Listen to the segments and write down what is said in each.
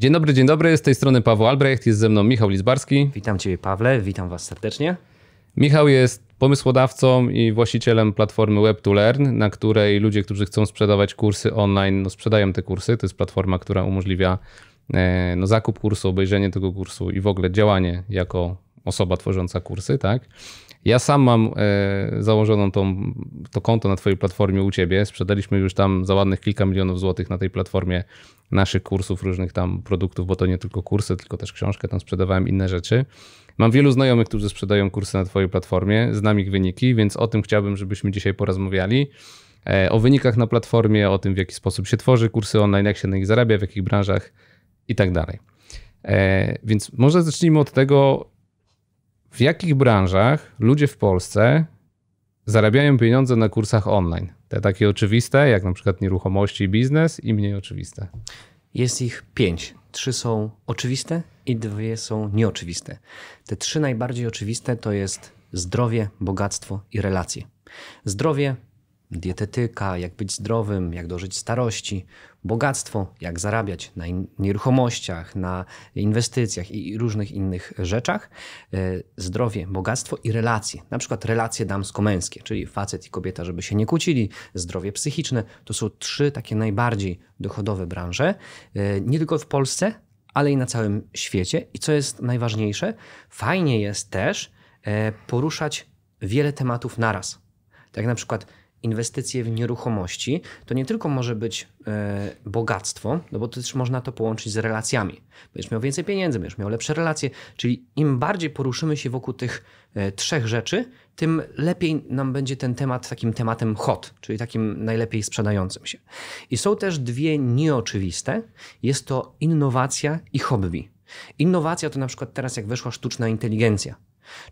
Dzień dobry, dzień dobry. Z tej strony Paweł Albrecht, jest ze mną Michał Lizbarski. Witam Ciebie, Pawle, witam Was serdecznie. Michał jest pomysłodawcą i właścicielem platformy Web2Learn, na której ludzie, którzy chcą sprzedawać kursy online, no sprzedają te kursy. To jest platforma, która umożliwia e, no, zakup kursu, obejrzenie tego kursu i w ogóle działanie jako osoba tworząca kursy, tak? Ja sam mam e, założoną tą, to konto na Twojej platformie u Ciebie. Sprzedaliśmy już tam za ładnych kilka milionów złotych na tej platformie naszych kursów, różnych tam produktów, bo to nie tylko kursy, tylko też książkę, tam sprzedawałem inne rzeczy. Mam wielu znajomych, którzy sprzedają kursy na Twojej platformie, znam ich wyniki, więc o tym chciałbym, żebyśmy dzisiaj porozmawiali. E, o wynikach na platformie, o tym, w jaki sposób się tworzy kursy online, jak się na nich zarabia, w jakich branżach i tak dalej. E, więc może zacznijmy od tego, w jakich branżach ludzie w Polsce zarabiają pieniądze na kursach online? Te takie oczywiste, jak na przykład nieruchomości i biznes, i mniej oczywiste. Jest ich pięć. Trzy są oczywiste i dwie są nieoczywiste. Te trzy najbardziej oczywiste to jest zdrowie, bogactwo i relacje. Zdrowie dietetyka, jak być zdrowym, jak dożyć starości, bogactwo, jak zarabiać na nieruchomościach, na inwestycjach i różnych innych rzeczach, e, zdrowie, bogactwo i relacje, na przykład relacje damsko-męskie, czyli facet i kobieta, żeby się nie kłócili, zdrowie psychiczne, to są trzy takie najbardziej dochodowe branże, e, nie tylko w Polsce, ale i na całym świecie. I co jest najważniejsze, fajnie jest też e, poruszać wiele tematów naraz. Tak na przykład inwestycje w nieruchomości, to nie tylko może być e, bogactwo, no bo też można to połączyć z relacjami. Będziesz miał więcej pieniędzy, będziesz miał lepsze relacje, czyli im bardziej poruszymy się wokół tych e, trzech rzeczy, tym lepiej nam będzie ten temat takim tematem hot, czyli takim najlepiej sprzedającym się. I są też dwie nieoczywiste. Jest to innowacja i hobby. Innowacja to na przykład teraz jak weszła sztuczna inteligencja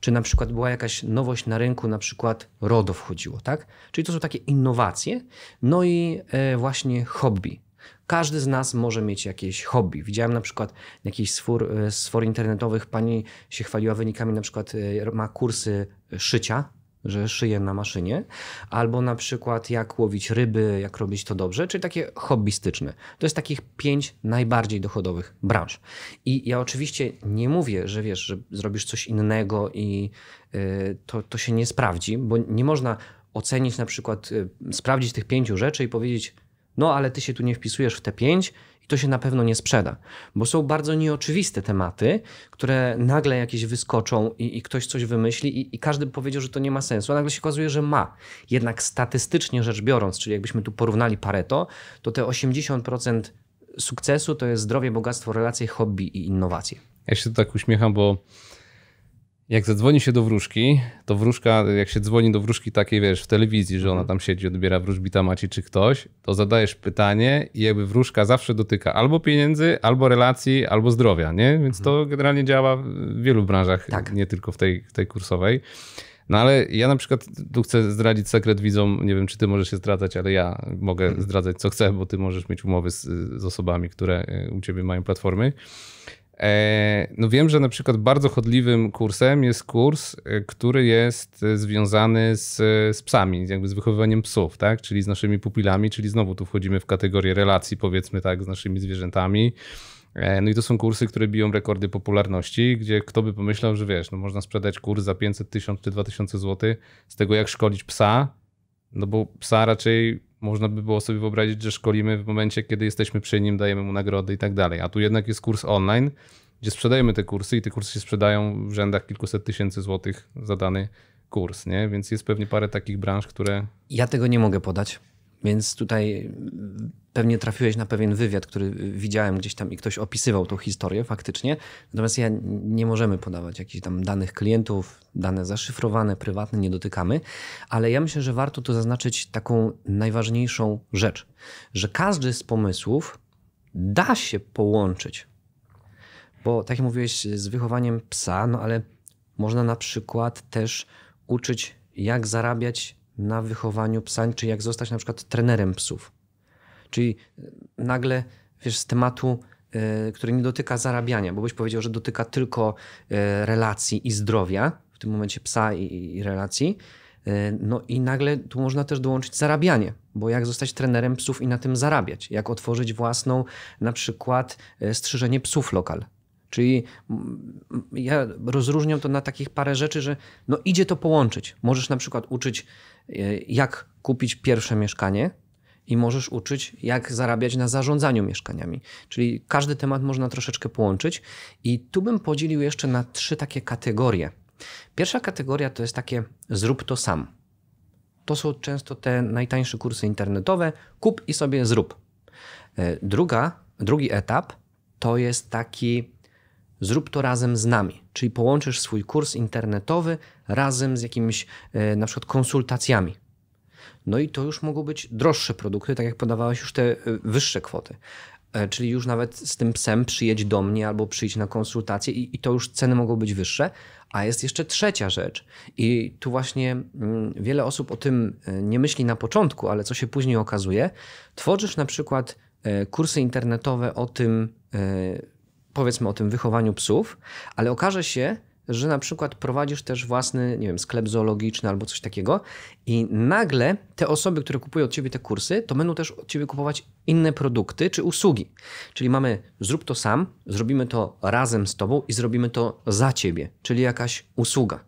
czy na przykład była jakaś nowość na rynku, na przykład RODO wchodziło, tak? Czyli to są takie innowacje. No i e, właśnie hobby. Każdy z nas może mieć jakieś hobby. Widziałem na przykład jakiś sfor, e, sfor internetowych, pani się chwaliła wynikami, na przykład e, ma kursy szycia, że szyję na maszynie, albo na przykład jak łowić ryby, jak robić to dobrze, czyli takie hobbystyczne. To jest takich pięć najbardziej dochodowych branż. I ja oczywiście nie mówię, że wiesz, że zrobisz coś innego i y, to, to się nie sprawdzi, bo nie można ocenić na przykład, y, sprawdzić tych pięciu rzeczy i powiedzieć, no ale ty się tu nie wpisujesz w te pięć i to się na pewno nie sprzeda, bo są bardzo nieoczywiste tematy, które nagle jakieś wyskoczą i, i ktoś coś wymyśli i, i, każdy powiedział, że to nie ma sensu, a nagle się okazuje, że ma. Jednak statystycznie rzecz biorąc, czyli jakbyśmy tu porównali Pareto, to te 80% sukcesu to jest zdrowie, bogactwo, relacje, hobby i innowacje. Ja się tak uśmiecham, bo jak zadzwoni się do wróżki, to wróżka, jak się dzwoni do wróżki takiej, wiesz, w telewizji, że ona mhm. tam siedzi, odbiera wróżbita maci czy ktoś, to zadajesz pytanie i jakby wróżka zawsze dotyka albo pieniędzy, albo relacji, albo zdrowia, nie? Więc to mhm. generalnie działa w wielu branżach, tak. nie tylko w tej, w tej kursowej. No ale ja na przykład tu chcę zdradzić sekret widzom, nie wiem czy ty możesz się zdradzać, ale ja mogę mhm. zdradzać co chcę, bo ty możesz mieć umowy z, z osobami, które e, u ciebie mają platformy. E, no wiem, że na przykład bardzo chodliwym kursem jest kurs, e, który jest e, związany z, z psami, jakby z wychowywaniem psów, tak? czyli z naszymi pupilami, czyli znowu tu wchodzimy w kategorię relacji, powiedzmy tak, z naszymi zwierzętami. No i to są kursy, które biją rekordy popularności, gdzie kto by pomyślał, że wiesz, no można sprzedać kurs za 500 tysięcy, czy 2000 zł z tego, jak szkolić psa, no bo psa raczej można by było sobie wyobrazić, że szkolimy w momencie, kiedy jesteśmy przy nim, dajemy mu nagrody i tak dalej. A tu jednak jest kurs online, gdzie sprzedajemy te kursy i te kursy się sprzedają w rzędach kilkuset tysięcy złotych za dany kurs, nie? Więc jest pewnie parę takich branż, które. Ja tego nie mogę podać. Więc tutaj mm, pewnie trafiłeś na pewien wywiad, który y, widziałem gdzieś tam i ktoś opisywał tą historię faktycznie. Natomiast ja nie możemy podawać jakichś tam danych klientów, dane zaszyfrowane, prywatne, nie dotykamy. Ale ja myślę, że warto tu zaznaczyć taką najważniejszą rzecz, że każdy z pomysłów da się połączyć. Bo tak jak mówiłeś z wychowaniem psa, no ale można na przykład też uczyć, jak zarabiać na wychowaniu psań, czy jak zostać na przykład trenerem psów. Czyli y, nagle, wiesz, z tematu, y, który nie dotyka zarabiania, bo byś powiedział, że dotyka tylko y, relacji i zdrowia, w tym momencie psa i, i relacji, no i nagle tu można też dołączyć zarabianie, bo jak zostać trenerem psów i na tym zarabiać, jak otworzyć własną na przykład strzyżenie psów lokal. Czyli mm, ja rozróżniam to na takich parę rzeczy, że no idzie to połączyć. Możesz na przykład uczyć Y, jak kupić pierwsze mieszkanie i możesz uczyć, jak zarabiać na zarządzaniu mieszkaniami. Czyli każdy temat można troszeczkę połączyć. I tu bym podzielił jeszcze na trzy takie kategorie. Pierwsza kategoria to jest takie zrób to sam. To są często te najtańsze kursy internetowe. Kup i sobie zrób. Y, druga, drugi etap to jest taki Zrób to razem z nami, czyli połączysz swój kurs internetowy razem z jakimiś e, na przykład konsultacjami. No i to już mogą być droższe produkty, tak jak podawałeś już te e, wyższe kwoty. E, czyli już nawet z tym psem przyjedź do mnie albo przyjdź na konsultację i, i to już ceny mogą być wyższe. A jest jeszcze trzecia rzecz. I tu właśnie mm, wiele osób o tym nie myśli na początku, ale co się później okazuje. Tworzysz na przykład kursy internetowe o tym, powiedzmy o tym wychowaniu psów, ale okaże się, że na przykład prowadzisz też własny, nie wiem, sklep zoologiczny albo coś takiego i nagle te osoby, które kupują od ciebie te kursy, to będą też od ciebie kupować inne produkty czy usługi. Czyli mamy zrób to sam, zrobimy to razem z tobą i zrobimy to za ciebie, czyli jakaś usługa.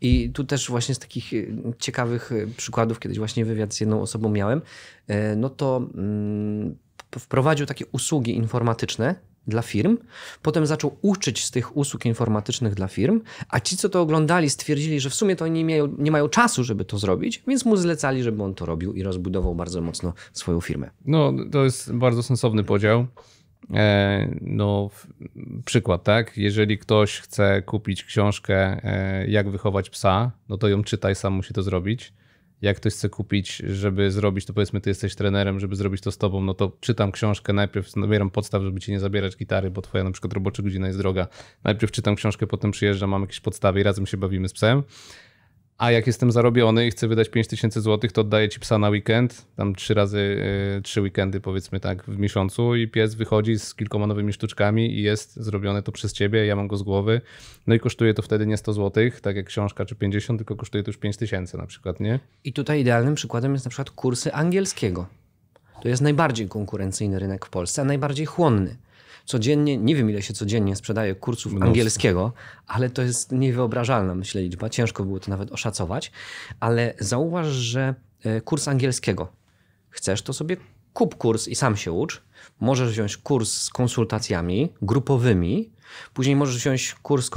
I tu też właśnie z takich y, ciekawych y, przykładów, kiedyś właśnie wywiad z jedną osobą miałem, e, no to mm, wprowadził takie usługi informatyczne, dla firm, potem zaczął uczyć z tych usług informatycznych dla firm, a ci, co to oglądali, stwierdzili, że w sumie to nie mają, nie mają czasu, żeby to zrobić, więc mu zlecali, żeby on to robił i rozbudował bardzo mocno swoją firmę. No, to jest bardzo sensowny podział. E, no, przykład, tak? Jeżeli ktoś chce kupić książkę e, Jak wychować psa, no to ją czytaj, sam musi to zrobić jak ktoś chce kupić, żeby zrobić, to powiedzmy, ty jesteś trenerem, żeby zrobić to z tobą, no to czytam książkę, najpierw nabieram podstaw, żeby ci nie zabierać gitary, bo twoja na przykład robocza godzina jest droga. Najpierw czytam książkę, potem przyjeżdżam, mam jakieś podstawy i razem się bawimy z psem. A jak jestem zarobiony i chcę wydać 5000 zł, to oddaję ci psa na weekend, tam trzy razy, y, trzy weekendy powiedzmy tak w miesiącu i pies wychodzi z kilkoma nowymi sztuczkami i jest zrobione to przez ciebie, ja mam go z głowy. No i kosztuje to wtedy nie 100 zł, tak jak książka czy 50, tylko kosztuje to już 5000 na przykład, nie? I tutaj idealnym przykładem jest na przykład kursy angielskiego. To jest najbardziej konkurencyjny rynek w Polsce, a najbardziej chłonny. Codziennie, nie wiem ile się codziennie sprzedaje kursów Mnóstwo. angielskiego, ale to jest niewyobrażalna, myślę, liczba. Ciężko było to nawet oszacować, ale zauważ, że e, kurs angielskiego chcesz, to sobie kup kurs i sam się ucz. Możesz wziąć kurs z konsultacjami grupowymi, później możesz wziąć kurs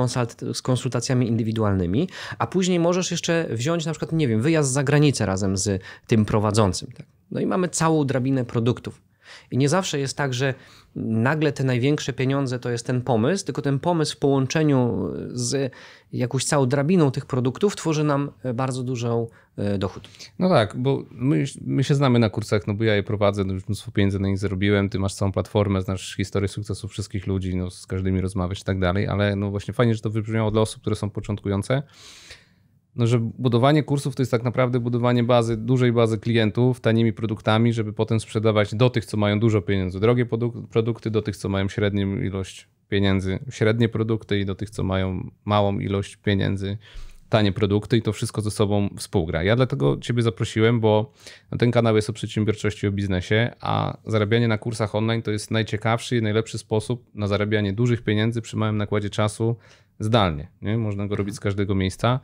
z konsultacjami indywidualnymi, a później możesz jeszcze wziąć na przykład, nie wiem, wyjazd za granicę razem z tym prowadzącym. Tak? No i mamy całą drabinę produktów. I nie zawsze jest tak, że nagle te największe pieniądze to jest ten pomysł, tylko ten pomysł w połączeniu z jakąś całą drabiną tych produktów tworzy nam e, bardzo dużą e, dochód. No tak, bo my, my się znamy na kursach, no bo ja je prowadzę, no już mnóstwo pieniędzy na nich zarobiłem, ty masz całą platformę, znasz historię sukcesu wszystkich ludzi, no z każdymi rozmawiać i tak dalej, ale no właśnie fajnie, że to wybrzmiało dla osób, które są początkujące no, że budowanie kursów to jest tak naprawdę budowanie bazy, dużej bazy klientów tanimi produktami, żeby potem sprzedawać do tych, co mają dużo pieniędzy, drogie produkty, do tych, co mają średnią ilość pieniędzy, średnie produkty i do tych, co mają małą ilość pieniędzy, tanie produkty i to wszystko ze sobą współgra. Ja dlatego Ciebie zaprosiłem, bo ten kanał jest o przedsiębiorczości, o biznesie, a zarabianie na kursach online to jest najciekawszy i najlepszy sposób na zarabianie dużych pieniędzy przy małym nakładzie czasu zdalnie. Nie? Można go robić z każdego miejsca.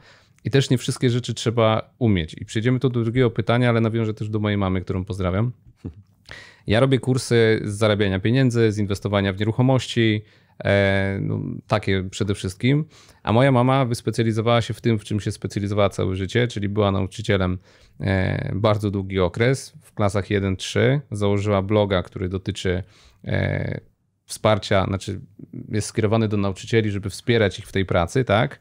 I też nie wszystkie rzeczy trzeba umieć. I przejdziemy do drugiego pytania, ale nawiążę też do mojej mamy, którą pozdrawiam. Ja robię kursy z zarabiania pieniędzy, z inwestowania w nieruchomości, e, no, takie przede wszystkim. A moja mama wyspecjalizowała się w tym, w czym się specjalizowała całe życie, czyli była nauczycielem e, bardzo długi okres. W klasach 1-3 założyła bloga, który dotyczy e, wsparcia, znaczy jest skierowany do nauczycieli, żeby wspierać ich w tej pracy, tak?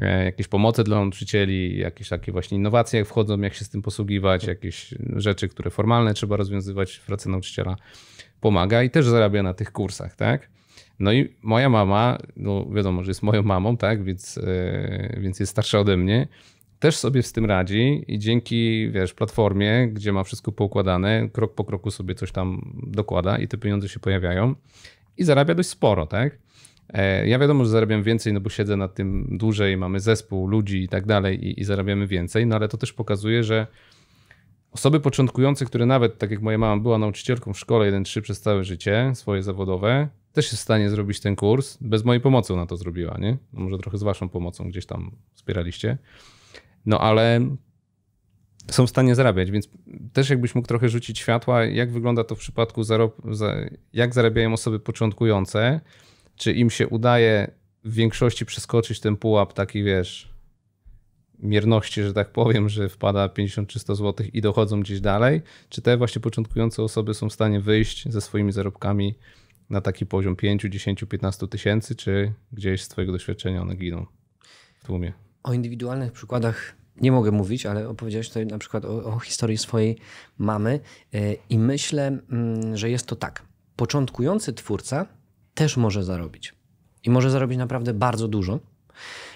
E, jakieś pomoce dla nauczycieli, jakieś takie właśnie innowacje, jak wchodzą, jak się z tym posługiwać, jakieś rzeczy, które formalne trzeba rozwiązywać w pracy nauczyciela, pomaga i też zarabia na tych kursach, tak? No i moja mama, no wiadomo, że jest moją mamą, tak, więc, e, więc jest starsza ode mnie, też sobie z tym radzi i dzięki, wiesz, platformie, gdzie ma wszystko poukładane, krok po kroku sobie coś tam dokłada i te pieniądze się pojawiają i zarabia dość sporo, tak? E, ja wiadomo, że zarabiam więcej, no bo siedzę nad tym dłużej, mamy zespół ludzi i tak dalej i, i zarabiamy więcej, no ale to też pokazuje, że osoby początkujące, które nawet, tak jak moja mama była nauczycielką w szkole 1-3 przez całe życie swoje zawodowe, też jest w stanie zrobić ten kurs. Bez mojej pomocy ona to zrobiła, nie? No może trochę z waszą pomocą gdzieś tam wspieraliście. No ale są w stanie zarabiać, więc też jakbyś mógł trochę rzucić światła, jak wygląda to w przypadku, zarob, jak zarabiają osoby początkujące, czy im się udaje w większości przeskoczyć ten pułap taki, wiesz, mierności, że tak powiem, że wpada 50 czy 100 zł i dochodzą gdzieś dalej, czy te właśnie początkujące osoby są w stanie wyjść ze swoimi zarobkami na taki poziom 5, 10, 15 tysięcy, czy gdzieś z Twojego doświadczenia one giną w tłumie? O indywidualnych przykładach nie mogę mówić, ale opowiedziałeś tutaj na przykład o, o historii swojej mamy e, i myślę, mm, że jest to tak. Początkujący twórca też może zarobić. I może zarobić naprawdę bardzo dużo.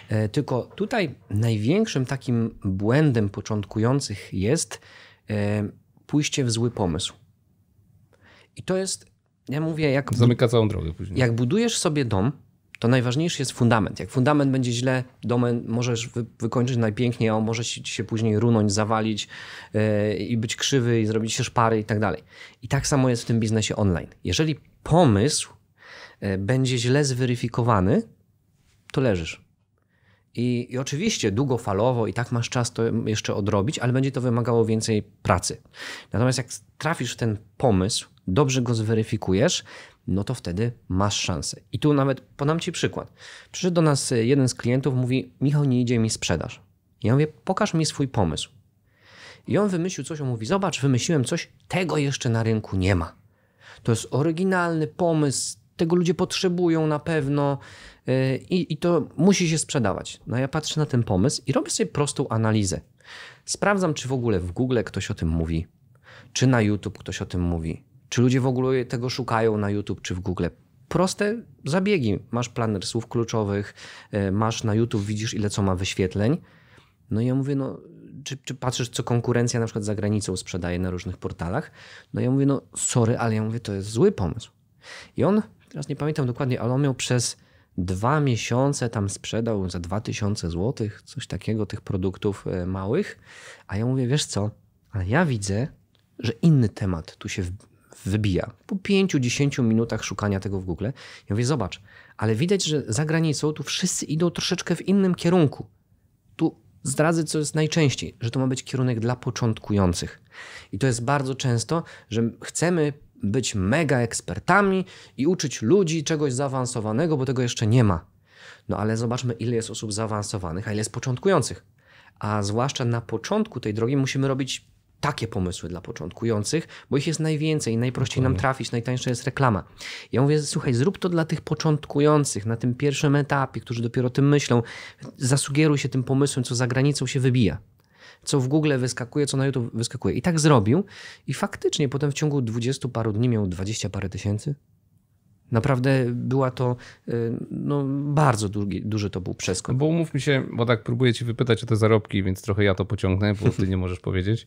E, tylko tutaj największym takim błędem początkujących jest e, pójście w zły pomysł. I to jest, ja mówię, jak. Zamyka całą drogę później. Jak budujesz sobie dom, to najważniejszy jest fundament. Jak fundament będzie źle, dom możesz wy wykończyć najpiękniej, a może ci się później runąć, zawalić yy, i być krzywy, i zrobić się szpary i tak dalej. I tak samo jest w tym biznesie online. Jeżeli pomysł E, będzie źle zweryfikowany, to leżysz. I, I, oczywiście długofalowo i tak masz czas to jeszcze odrobić, ale będzie to wymagało więcej pracy. Natomiast jak trafisz w ten pomysł, dobrze go zweryfikujesz, no to wtedy masz szansę. I tu nawet podam Ci przykład. Przyszedł do nas e, jeden z klientów, mówi: Michał, nie idzie mi sprzedaż. Ja mówię: Pokaż mi swój pomysł. I on wymyślił coś, on mówi: Zobacz, wymyśliłem coś, tego jeszcze na rynku nie ma. To jest oryginalny pomysł, tego ludzie potrzebują na pewno y, i, i to musi się sprzedawać. No ja patrzę na ten pomysł i robię sobie prostą analizę. Sprawdzam, czy w ogóle w Google ktoś o tym mówi, czy na YouTube ktoś o tym mówi, czy ludzie w ogóle tego szukają na YouTube czy w Google. Proste zabiegi. Masz planer słów kluczowych, y, masz na YouTube, widzisz ile co ma wyświetleń. No i ja mówię, no czy, czy, patrzysz, co konkurencja na przykład za granicą sprzedaje na różnych portalach? No ja mówię, no sorry, ale ja mówię, to jest zły pomysł. I on teraz nie pamiętam dokładnie, ale on miał przez dwa miesiące tam sprzedał za 2000 zł, coś takiego, tych produktów e, małych. A ja mówię, wiesz co, ale ja widzę, że inny temat tu się wybija. Po 5-10 minutach szukania tego w Google, ja mówię, zobacz, ale widać, że za granicą tu wszyscy idą troszeczkę w innym kierunku. Tu zdradzę, co jest najczęściej, że to ma być kierunek dla początkujących. I to jest bardzo często, że chcemy być mega ekspertami i uczyć ludzi czegoś zaawansowanego, bo tego jeszcze nie ma. No ale zobaczmy, ile jest osób zaawansowanych, a ile jest początkujących. A zwłaszcza na początku tej drogi musimy robić takie pomysły dla początkujących, bo ich jest najwięcej, najprościej nam trafić, najtańsza jest reklama. Ja mówię, słuchaj, zrób to dla tych początkujących na tym pierwszym etapie, którzy dopiero tym myślą. Zasugeruj się tym pomysłem, co za granicą się wybija co w Google wyskakuje, co na YouTube wyskakuje. I tak zrobił i faktycznie potem w ciągu dwudziestu paru dni miał dwadzieścia parę tysięcy. Naprawdę była to, y, no bardzo duży, duży to był przeskok. Bo bo umówmy się, bo tak próbuję ci wypytać o te zarobki, więc trochę ja to pociągnę, bo ty nie możesz powiedzieć.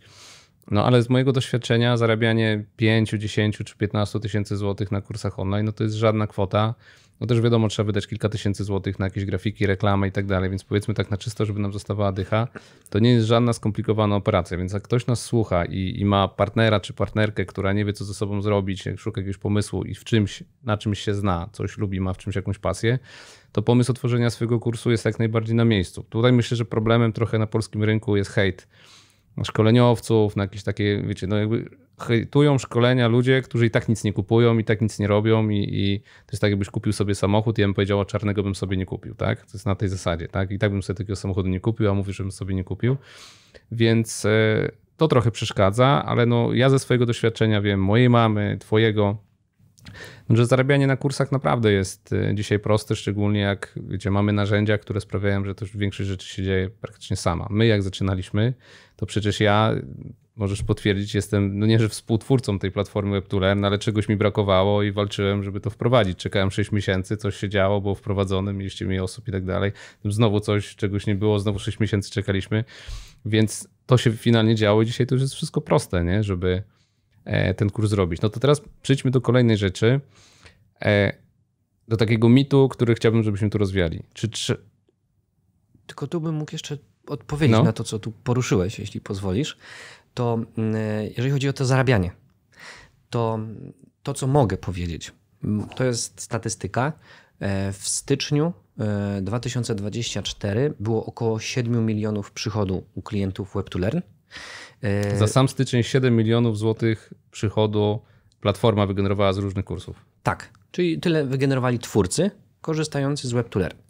No ale z mojego doświadczenia zarabianie 5, 10 czy 15 tysięcy złotych na kursach online no to jest żadna kwota. No też wiadomo, trzeba wydać kilka tysięcy złotych na jakieś grafiki, reklamy i tak dalej, więc powiedzmy tak na czysto, żeby nam zostawała dycha, to nie jest żadna skomplikowana operacja, więc jak ktoś nas słucha i, i ma partnera czy partnerkę, która nie wie, co ze sobą zrobić, szuka jakiegoś pomysłu i w czymś, na czymś się zna, coś lubi, ma w czymś jakąś pasję, to pomysł otworzenia swojego kursu jest jak najbardziej na miejscu. Tutaj myślę, że problemem trochę na polskim rynku jest hejt szkoleniowców, na jakieś takie, wiecie, no jakby hejtują szkolenia ludzie, którzy i tak nic nie kupują, i tak nic nie robią i, i to jest tak, jakbyś kupił sobie samochód i ja bym powiedział, a czarnego bym sobie nie kupił, tak? To jest na tej zasadzie, tak? I tak bym sobie takiego samochodu nie kupił, a mówisz, żebym sobie nie kupił. Więc e, to trochę przeszkadza, ale no ja ze swojego doświadczenia wiem, mojej mamy, twojego, że zarabianie na kursach naprawdę jest e, dzisiaj proste, szczególnie jak wiecie, mamy narzędzia, które sprawiają, że to już większość rzeczy się dzieje praktycznie sama. My jak zaczynaliśmy, to przecież ja, możesz potwierdzić, jestem, no nie, że współtwórcą tej platformy WebTooler, ale czegoś mi brakowało i walczyłem, żeby to wprowadzić. Czekałem 6 miesięcy, coś się działo, było wprowadzone, mieliście mniej osób i tak dalej. Znowu coś, czegoś nie było, znowu 6 miesięcy czekaliśmy, więc to się finalnie działo i dzisiaj to już jest wszystko proste, nie, żeby e, ten kurs zrobić. No to teraz przejdźmy do kolejnej rzeczy, e, do takiego mitu, który chciałbym, żebyśmy tu rozwiali. Czy, czy... Tylko tu bym mógł jeszcze odpowiedzieć no. na to, co tu poruszyłeś, jeśli pozwolisz, to mm, jeżeli chodzi o to zarabianie, to to, co mogę powiedzieć, mm, to jest statystyka. E, w styczniu 2024 e, było około 7 milionów przychodu u klientów Web2Learn. E, Za sam styczeń 7 milionów złotych przychodu platforma wygenerowała z różnych kursów. Tak, czyli tyle wygenerowali twórcy, korzystający z WebToolerki.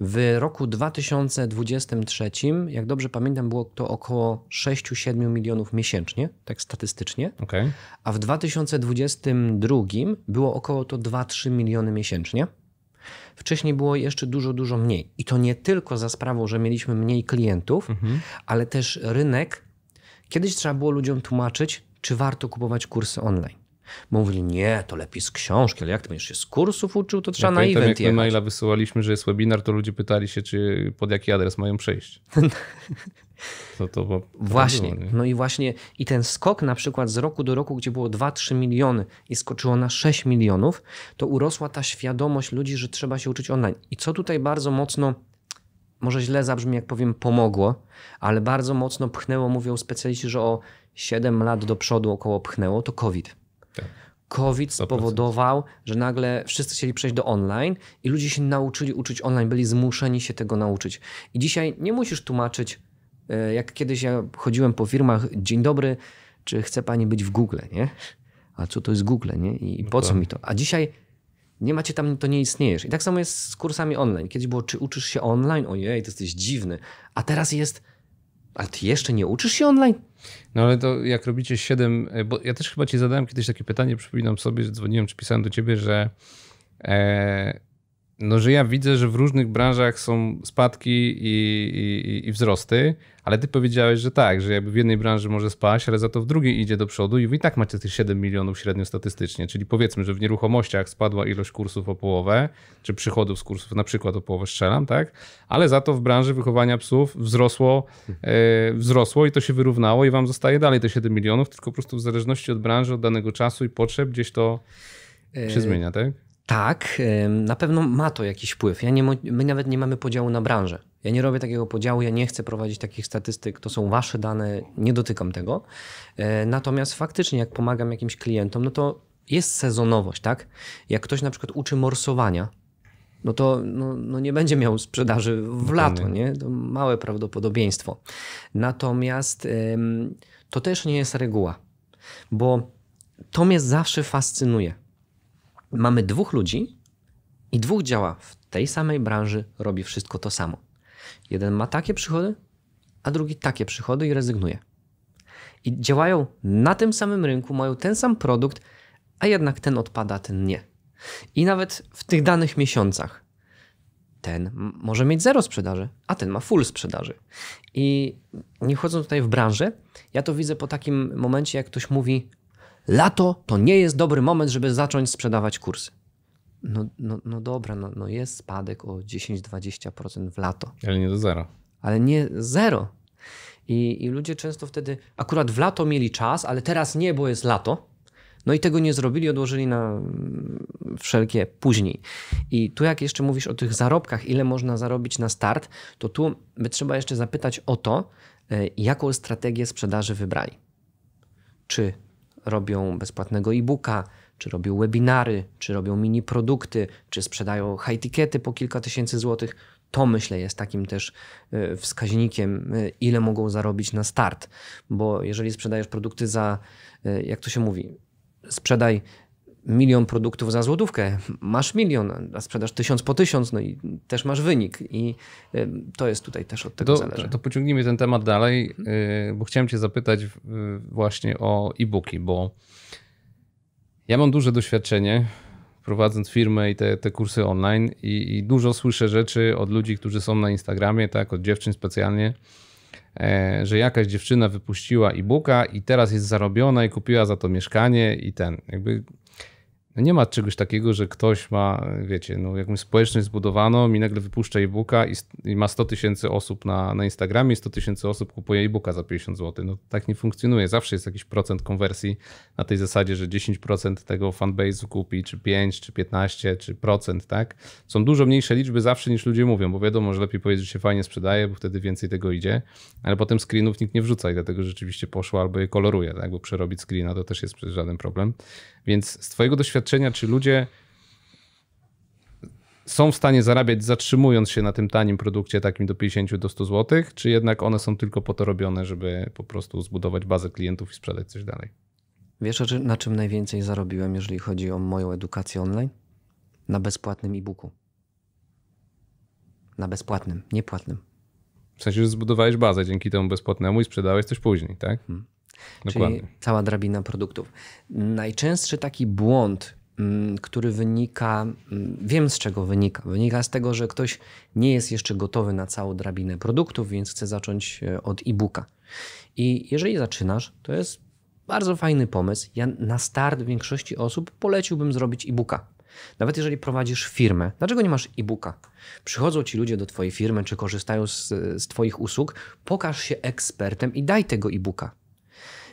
W roku 2023, jak dobrze pamiętam, było to około 6-7 milionów miesięcznie, tak statystycznie, okay. a w 2022 było około to 2-3 miliony miesięcznie. Wcześniej było jeszcze dużo, dużo mniej. I to nie tylko za sprawą, że mieliśmy mniej klientów, mhm. ale też rynek. Kiedyś trzeba było ludziom tłumaczyć, czy warto kupować kursy online mówili, nie, to lepiej z książki, ale jak ty będziesz się z kursów uczył, to trzeba ja na pamiętam, event jak maila wysyłaliśmy, że jest webinar, to ludzie pytali się, czy pod jaki adres mają przejść. To, to, to tak właśnie, było, no i właśnie i ten skok na przykład z roku do roku, gdzie było 2-3 miliony i skoczyło na 6 milionów, to urosła ta świadomość ludzi, że trzeba się uczyć online. I co tutaj bardzo mocno może źle zabrzmi, jak powiem, pomogło, ale bardzo mocno pchnęło, mówią specjaliści, że o 7 lat do przodu około pchnęło, to COVID. Tak. COVID 100%. spowodował, że nagle wszyscy chcieli przejść do online i ludzie się nauczyli uczyć online, byli zmuszeni się tego nauczyć. I dzisiaj nie musisz tłumaczyć, e, jak kiedyś ja chodziłem po firmach, dzień dobry, czy chce pani być w Google, nie? A co to jest Google, nie? I no po co tak. mi to? A dzisiaj nie macie tam, to nie istniejesz. I tak samo jest z kursami online. Kiedyś było, czy uczysz się online? Ojej, to jesteś dziwny. A teraz jest ale ty jeszcze nie uczysz się online? No ale to jak robicie 7, e, bo ja też chyba ci zadałem kiedyś takie pytanie, przypominam sobie, że dzwoniłem czy pisałem do ciebie, że e, no, że ja widzę, że w różnych branżach są spadki i, i, i, wzrosty, ale ty powiedziałeś, że tak, że jakby w jednej branży może spaść, ale za to w drugiej idzie do przodu i wy i tak macie tych 7 milionów średnio statystycznie, czyli powiedzmy, że w nieruchomościach spadła ilość kursów o połowę, czy przychodów z kursów na przykład o połowę strzelam, tak? Ale za to w branży wychowania psów wzrosło, e, wzrosło i to się wyrównało i wam zostaje dalej te 7 milionów, tylko po prostu w zależności od branży, od danego czasu i potrzeb gdzieś to e, się zmienia, tak? Tak, na pewno ma to jakiś wpływ. Ja nie, my nawet nie mamy podziału na branżę. Ja nie robię takiego podziału, ja nie chcę prowadzić takich statystyk, to są wasze dane, nie dotykam tego. E, natomiast faktycznie, jak pomagam jakimś klientom, no to jest sezonowość, tak? Jak ktoś na przykład uczy morsowania, no to no, no nie będzie miał sprzedaży w lato, nie? To małe prawdopodobieństwo. Natomiast to też nie jest reguła, bo to mnie zawsze fascynuje mamy dwóch ludzi i dwóch działa w tej samej branży, robi wszystko to samo. Jeden ma takie przychody, a drugi takie przychody i rezygnuje. I działają na tym samym rynku, mają ten sam produkt, a jednak ten odpada, ten nie. I nawet w tych danych miesiącach ten może mieć zero sprzedaży, a ten ma full sprzedaży. I nie wchodząc tutaj w branżę, ja to widzę po takim momencie, jak ktoś mówi: lato to nie jest dobry moment, żeby zacząć sprzedawać kursy. No, no, no dobra, no, no jest spadek o 10-20% w lato. Ale nie do zera. Ale nie zero. I, I ludzie często wtedy, akurat w lato mieli czas, ale teraz nie, bo jest lato. No i tego nie zrobili, odłożyli na mm, wszelkie później. I tu, jak jeszcze mówisz o tych zarobkach, ile można zarobić na start, to tu by trzeba jeszcze zapytać o to, e, jaką strategię sprzedaży wybrali. Czy robią bezpłatnego e-booka, czy robią webinary, czy robią mini produkty, czy sprzedają high-tickety po kilka tysięcy złotych. To myślę jest takim też e, wskaźnikiem, e, ile mogą zarobić na start. Bo jeżeli sprzedajesz produkty za, e, jak to się mówi, sprzedaj milion produktów za złotówkę, masz milion, a sprzedasz tysiąc po tysiąc, no i też masz wynik. I y, to jest tutaj też od tego to, zależy. To pociągnijmy ten temat dalej, y, mhm. bo chciałem cię zapytać y, właśnie o e-booki, bo ja mam duże doświadczenie prowadząc firmę i te, te kursy online i, i dużo słyszę rzeczy od ludzi, którzy są na Instagramie, tak, od dziewczyn specjalnie, e, że jakaś dziewczyna wypuściła e-booka i teraz jest zarobiona i kupiła za to mieszkanie i ten. Jakby no nie ma czegoś takiego, że ktoś ma, wiecie, no jakąś społeczność zbudowaną i nagle wypuszcza e-booka i, i ma 100 tysięcy osób na, na Instagramie i 100 tysięcy osób kupuje e-booka za 50 zł. No tak nie funkcjonuje. Zawsze jest jakiś procent konwersji na tej zasadzie, że 10% tego fanbase'u kupi, czy 5, czy 15, czy procent, tak? Są dużo mniejsze liczby zawsze niż ludzie mówią, bo wiadomo, że lepiej powiedzieć, że się fajnie sprzedaje, bo wtedy więcej tego idzie, ale potem screenów nikt nie wrzuca i dlatego rzeczywiście poszło albo je koloruje, tak? Bo przerobić screena to też jest żaden problem. Więc z twojego doświadczenia doświadczenia, czy ludzie są w stanie zarabiać zatrzymując się na tym tanim produkcie, takim do 50 do 100 zł, czy jednak one są tylko po to robione, żeby po prostu zbudować bazę klientów i sprzedać coś dalej? Wiesz, na czym najwięcej zarobiłem, jeżeli chodzi o moją edukację online? Na bezpłatnym e-booku. Na bezpłatnym, niepłatnym. W sensie, że zbudowałeś bazę dzięki temu bezpłatnemu i sprzedałeś coś później, tak? Hmm. Dokładnie. Czyli cała drabina produktów. Najczęstszy taki błąd, mm, który wynika, mm, wiem z czego wynika. Wynika z tego, że ktoś nie jest jeszcze gotowy na całą drabinę produktów, więc chce zacząć e, od e-booka. I jeżeli zaczynasz, to jest bardzo fajny pomysł. Ja na start większości osób poleciłbym zrobić e-booka. Nawet jeżeli prowadzisz firmę, dlaczego nie masz e-booka? Przychodzą ci ludzie do Twojej firmy, czy korzystają z, z Twoich usług, pokaż się ekspertem i daj tego e-booka.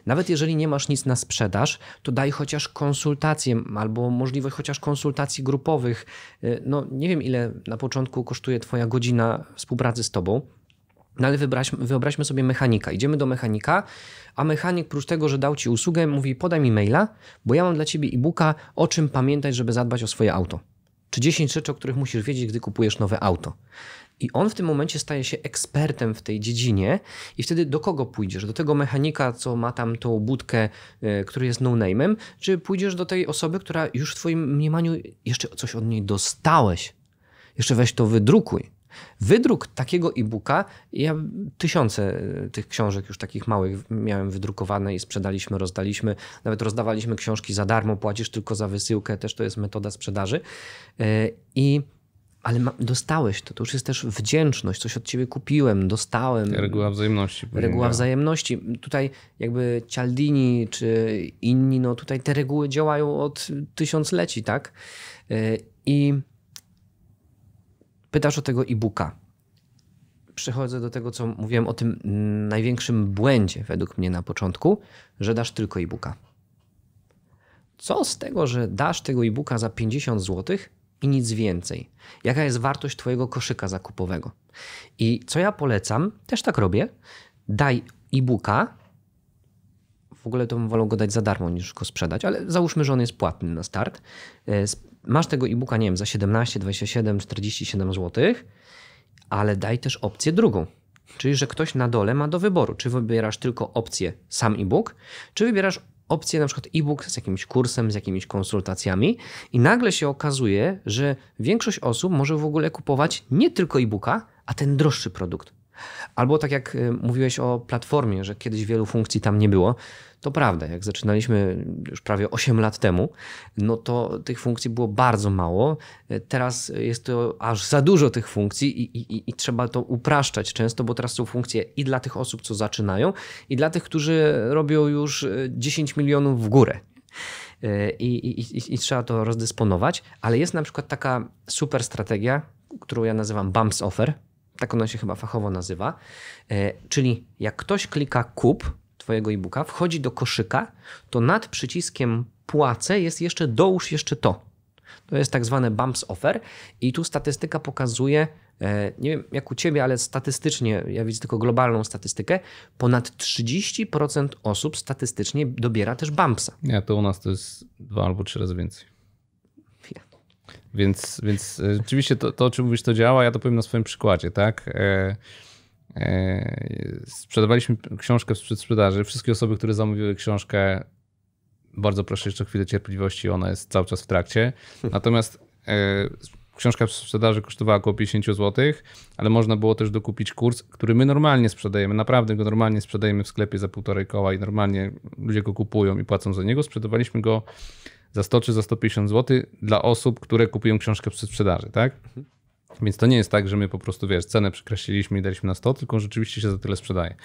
Nawet jeżeli nie masz nic na sprzedaż, to daj chociaż konsultacje albo możliwość chociaż konsultacji grupowych. Y, no nie wiem ile na początku kosztuje twoja godzina współpracy z tobą, no ale wyobraźmy, wyobraźmy, sobie mechanika. Idziemy do mechanika, a mechanik, prócz tego, że dał ci usługę, mówi: podaj mi maila, bo ja mam dla ciebie e-booka, o czym pamiętać, żeby zadbać o swoje auto. Czy 10 rzeczy, o których musisz wiedzieć, gdy kupujesz nowe auto. I on w tym momencie staje się ekspertem w tej dziedzinie, i wtedy do kogo pójdziesz? Do tego mechanika, co ma tam tą budkę, e, który jest no-name'em, czy pójdziesz do tej osoby, która już w Twoim mniemaniu jeszcze coś od niej dostałeś? Jeszcze weź to wydrukuj. Wydruk takiego e-booka, ja tysiące e, tych książek już takich małych miałem wydrukowane i sprzedaliśmy, rozdaliśmy. Nawet rozdawaliśmy książki za darmo, płacisz tylko za wysyłkę, też to jest metoda sprzedaży. E, I ale ma, dostałeś to, to już jest też wdzięczność, coś od ciebie kupiłem, dostałem. Reguła wzajemności. Reguła wzajemności. Tutaj jakby Cialdini czy inni, no tutaj te reguły działają od tysiącleci, tak? E, I pytasz o tego e-booka. Przechodzę do tego, co mówiłem o tym mm, największym błędzie według mnie na początku, że dasz tylko e-booka. Co z tego, że dasz tego e-booka za 50 złotych, i nic więcej. Jaka jest wartość Twojego koszyka zakupowego? I co ja polecam, też tak robię, daj e-booka. W ogóle to bym wolał go dać za darmo niż go sprzedać, ale załóżmy, że on jest płatny na start. E, masz tego e-booka, nie wiem, za 17, 27, 47 zł, ale daj też opcję drugą. Czyli, że ktoś na dole ma do wyboru, czy wybierasz tylko opcję sam e-book, czy wybierasz opcję na przykład e-book z jakimś kursem, z jakimiś konsultacjami i nagle się okazuje, że większość osób może w ogóle kupować nie tylko e-booka, a ten droższy produkt. Albo tak jak y, mówiłeś o platformie, że kiedyś wielu funkcji tam nie było. To prawda, jak zaczynaliśmy już prawie 8 lat temu, no to tych funkcji było bardzo mało. Y, teraz jest to aż za dużo tych funkcji i, i, i trzeba to upraszczać często, bo teraz są funkcje i dla tych osób, co zaczynają, i dla tych, którzy robią już 10 y, milionów w górę. I, i, i, trzeba to rozdysponować, ale jest na przykład taka super strategia, którą ja nazywam bumps offer, tak ona się chyba fachowo nazywa. E, czyli jak ktoś klika kup Twojego e-booka, wchodzi do koszyka, to nad przyciskiem płacę jest jeszcze dołóż jeszcze to. To jest tak zwane bumps offer i tu statystyka pokazuje, e, nie wiem jak u Ciebie, ale statystycznie, ja widzę tylko globalną statystykę, ponad 30% osób statystycznie dobiera też bumpsa. Nie, to u nas to jest dwa albo trzy razy więcej. Więc, więc oczywiście e, to, to, o czym mówisz, to działa. Ja to powiem na swoim przykładzie, tak? E, e, sprzedawaliśmy książkę w sprzedaży. Wszystkie osoby, które zamówiły książkę, bardzo proszę jeszcze chwilę cierpliwości, ona jest cały czas w trakcie. Hmm. Natomiast książka w sprzedaży kosztowała około 50 zł, ale można było też dokupić kurs, który my normalnie sprzedajemy, naprawdę go normalnie sprzedajemy w sklepie za półtorej koła i normalnie ludzie go kupują i płacą za niego. Sprzedawaliśmy go za 100 czy za 150 zł dla osób, które kupują książkę przy sprzedaży, tak? Mhm. Więc to nie jest tak, że my po prostu, wiesz, cenę przekreśliliśmy i daliśmy na 100, tylko rzeczywiście się za tyle sprzedaje.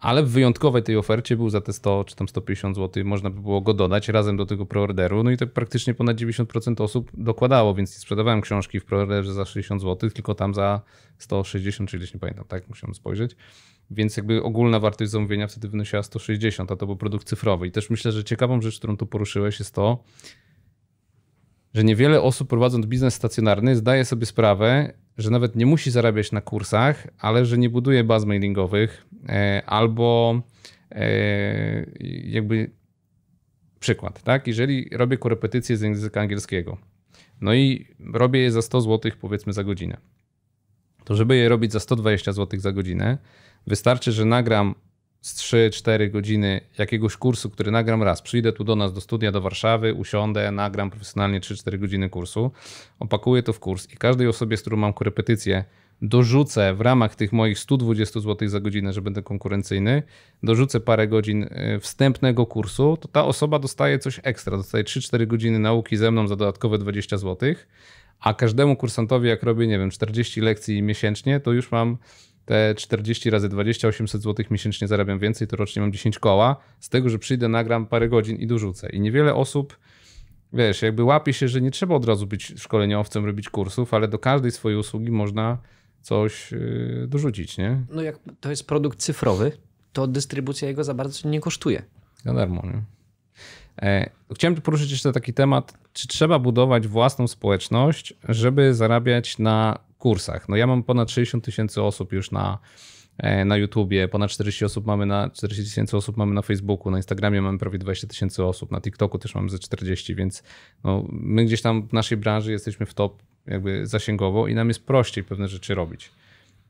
Ale w wyjątkowej tej ofercie był za te 100 czy tam 150 zł, można by było go dodać razem do tego preorderu. No i tak praktycznie ponad 90% osób dokładało, więc nie sprzedawałem książki w preorderze za 60 zł, tylko tam za 160 czy gdzieś, nie pamiętam, tak? Musiałem spojrzeć. Więc jakby ogólna wartość zamówienia wtedy wynosiła 160, a to był produkt cyfrowy. I też myślę, że ciekawą rzecz, którą tu poruszyłeś, jest to, że niewiele osób prowadząc biznes stacjonarny zdaje sobie sprawę, że nawet nie musi zarabiać na kursach, ale że nie buduje baz mailingowych e, albo e, jakby przykład, tak? Jeżeli robię korepetycje z języka angielskiego, no i robię je za 100 zł powiedzmy za godzinę, to żeby je robić za 120 zł za godzinę, Wystarczy, że nagram z 3-4 godziny jakiegoś kursu, który nagram raz. Przyjdę tu do nas do studia, do Warszawy, usiądę, nagram profesjonalnie 3-4 godziny kursu, opakuję to w kurs i każdej osobie, z którą mam korepetycję, dorzucę w ramach tych moich 120 zł za godzinę, że będę konkurencyjny, dorzucę parę godzin y, wstępnego kursu, to ta osoba dostaje coś ekstra, dostaje 3-4 godziny nauki ze mną za dodatkowe 20 zł, a każdemu kursantowi, jak robię, nie wiem, 40 lekcji miesięcznie, to już mam te 40 razy 20, 800 zł miesięcznie zarabiam więcej, to rocznie mam 10 koła, z tego, że przyjdę, nagram parę godzin i dorzucę. I niewiele osób, wiesz, jakby łapie się, że nie trzeba od razu być szkoleniowcem, robić kursów, ale do każdej swojej usługi można coś yy, dorzucić, nie? No jak to jest produkt cyfrowy, to dystrybucja jego za bardzo nie kosztuje. Ja darmo, nie? E, chciałem poruszyć jeszcze taki temat, czy trzeba budować własną społeczność, żeby zarabiać na kursach. No ja mam ponad 60 tysięcy osób już na, e, na YouTubie, ponad 40 osób mamy na 40 tysięcy osób mamy na Facebooku, na Instagramie mamy prawie 20 tysięcy osób, na TikToku też mamy ze 40, więc no, my gdzieś tam w naszej branży jesteśmy w top jakby zasięgowo i nam jest prościej pewne rzeczy robić.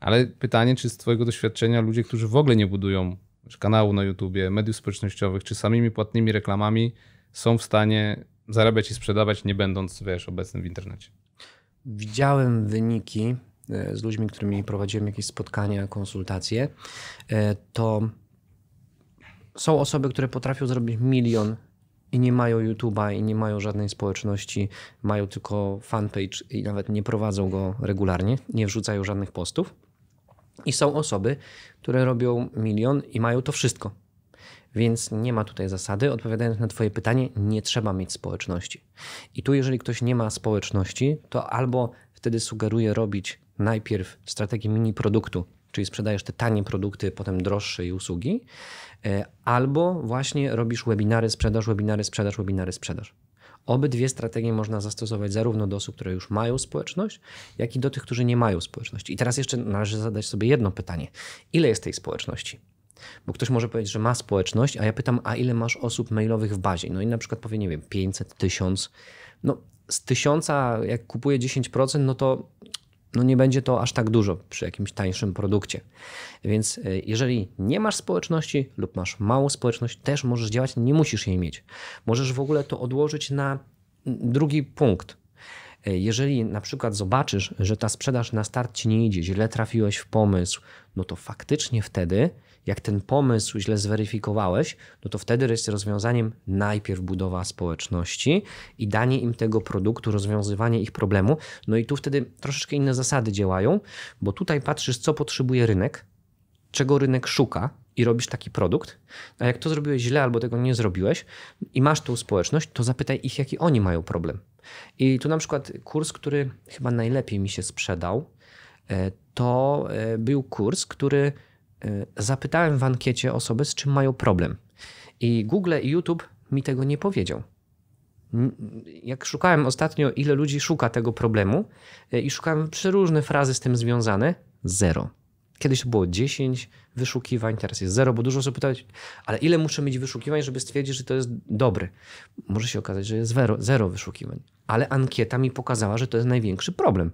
Ale pytanie, czy z twojego doświadczenia ludzie, którzy w ogóle nie budują kanału na YouTubie, mediów społecznościowych, czy samymi płatnymi reklamami są w stanie zarabiać i sprzedawać, nie będąc, wiesz, obecnym w internecie? widziałem wyniki e, z ludźmi, którymi prowadziłem jakieś spotkania, konsultacje, e, to są osoby, które potrafią zrobić milion i nie mają YouTube'a i nie mają żadnej społeczności, mają tylko fanpage i nawet nie prowadzą go regularnie, nie wrzucają żadnych postów. I są osoby, które robią milion i mają to wszystko. Więc nie ma tutaj zasady. Odpowiadając na Twoje pytanie, nie trzeba mieć społeczności. I tu, jeżeli ktoś nie ma społeczności, to albo wtedy sugeruję robić najpierw strategię mini produktu, czyli sprzedajesz te tanie produkty, potem droższe i usługi, e, albo właśnie robisz webinary, sprzedaż, webinary, sprzedaż, webinary, sprzedaż. Obydwie strategie można zastosować zarówno do osób, które już mają społeczność, jak i do tych, którzy nie mają społeczności. I teraz jeszcze należy zadać sobie jedno pytanie: ile jest tej społeczności? Bo ktoś może powiedzieć, że ma społeczność, a ja pytam, a ile masz osób mailowych w bazie? No i na przykład powie, nie wiem, 500, 1000. No z tysiąca, jak kupuję 10%, no to no nie będzie to aż tak dużo przy jakimś tańszym produkcie. Więc e, jeżeli nie masz społeczności lub masz małą społeczność, też możesz działać, nie musisz jej mieć. Możesz w ogóle to odłożyć na mm, drugi punkt. E, jeżeli na przykład zobaczysz, że ta sprzedaż na start ci nie idzie, źle trafiłeś w pomysł, no to faktycznie wtedy jak ten pomysł źle zweryfikowałeś, no to wtedy jest rozwiązaniem najpierw budowa społeczności i danie im tego produktu, rozwiązywanie ich problemu. No i tu wtedy troszeczkę inne zasady działają, bo tutaj patrzysz, co potrzebuje rynek, czego rynek szuka i robisz taki produkt, a jak to zrobiłeś źle albo tego nie zrobiłeś i masz tą społeczność, to zapytaj ich, jaki oni mają problem. I tu na przykład kurs, który chyba najlepiej mi się sprzedał, e, to e, był kurs, który Y, zapytałem w ankiecie osoby, z czym mają problem. I Google i YouTube mi tego nie powiedział. Jak szukałem ostatnio, ile ludzi szuka tego problemu, y, i szukałem przeróżne frazy z tym związane, zero. Kiedyś to było 10 wyszukiwań, teraz jest zero, bo dużo osób pytać, ale ile muszę mieć wyszukiwań, żeby stwierdzić, że to jest dobry? Może się okazać, że jest zero, zero wyszukiwań, ale ankieta mi pokazała, że to jest największy problem.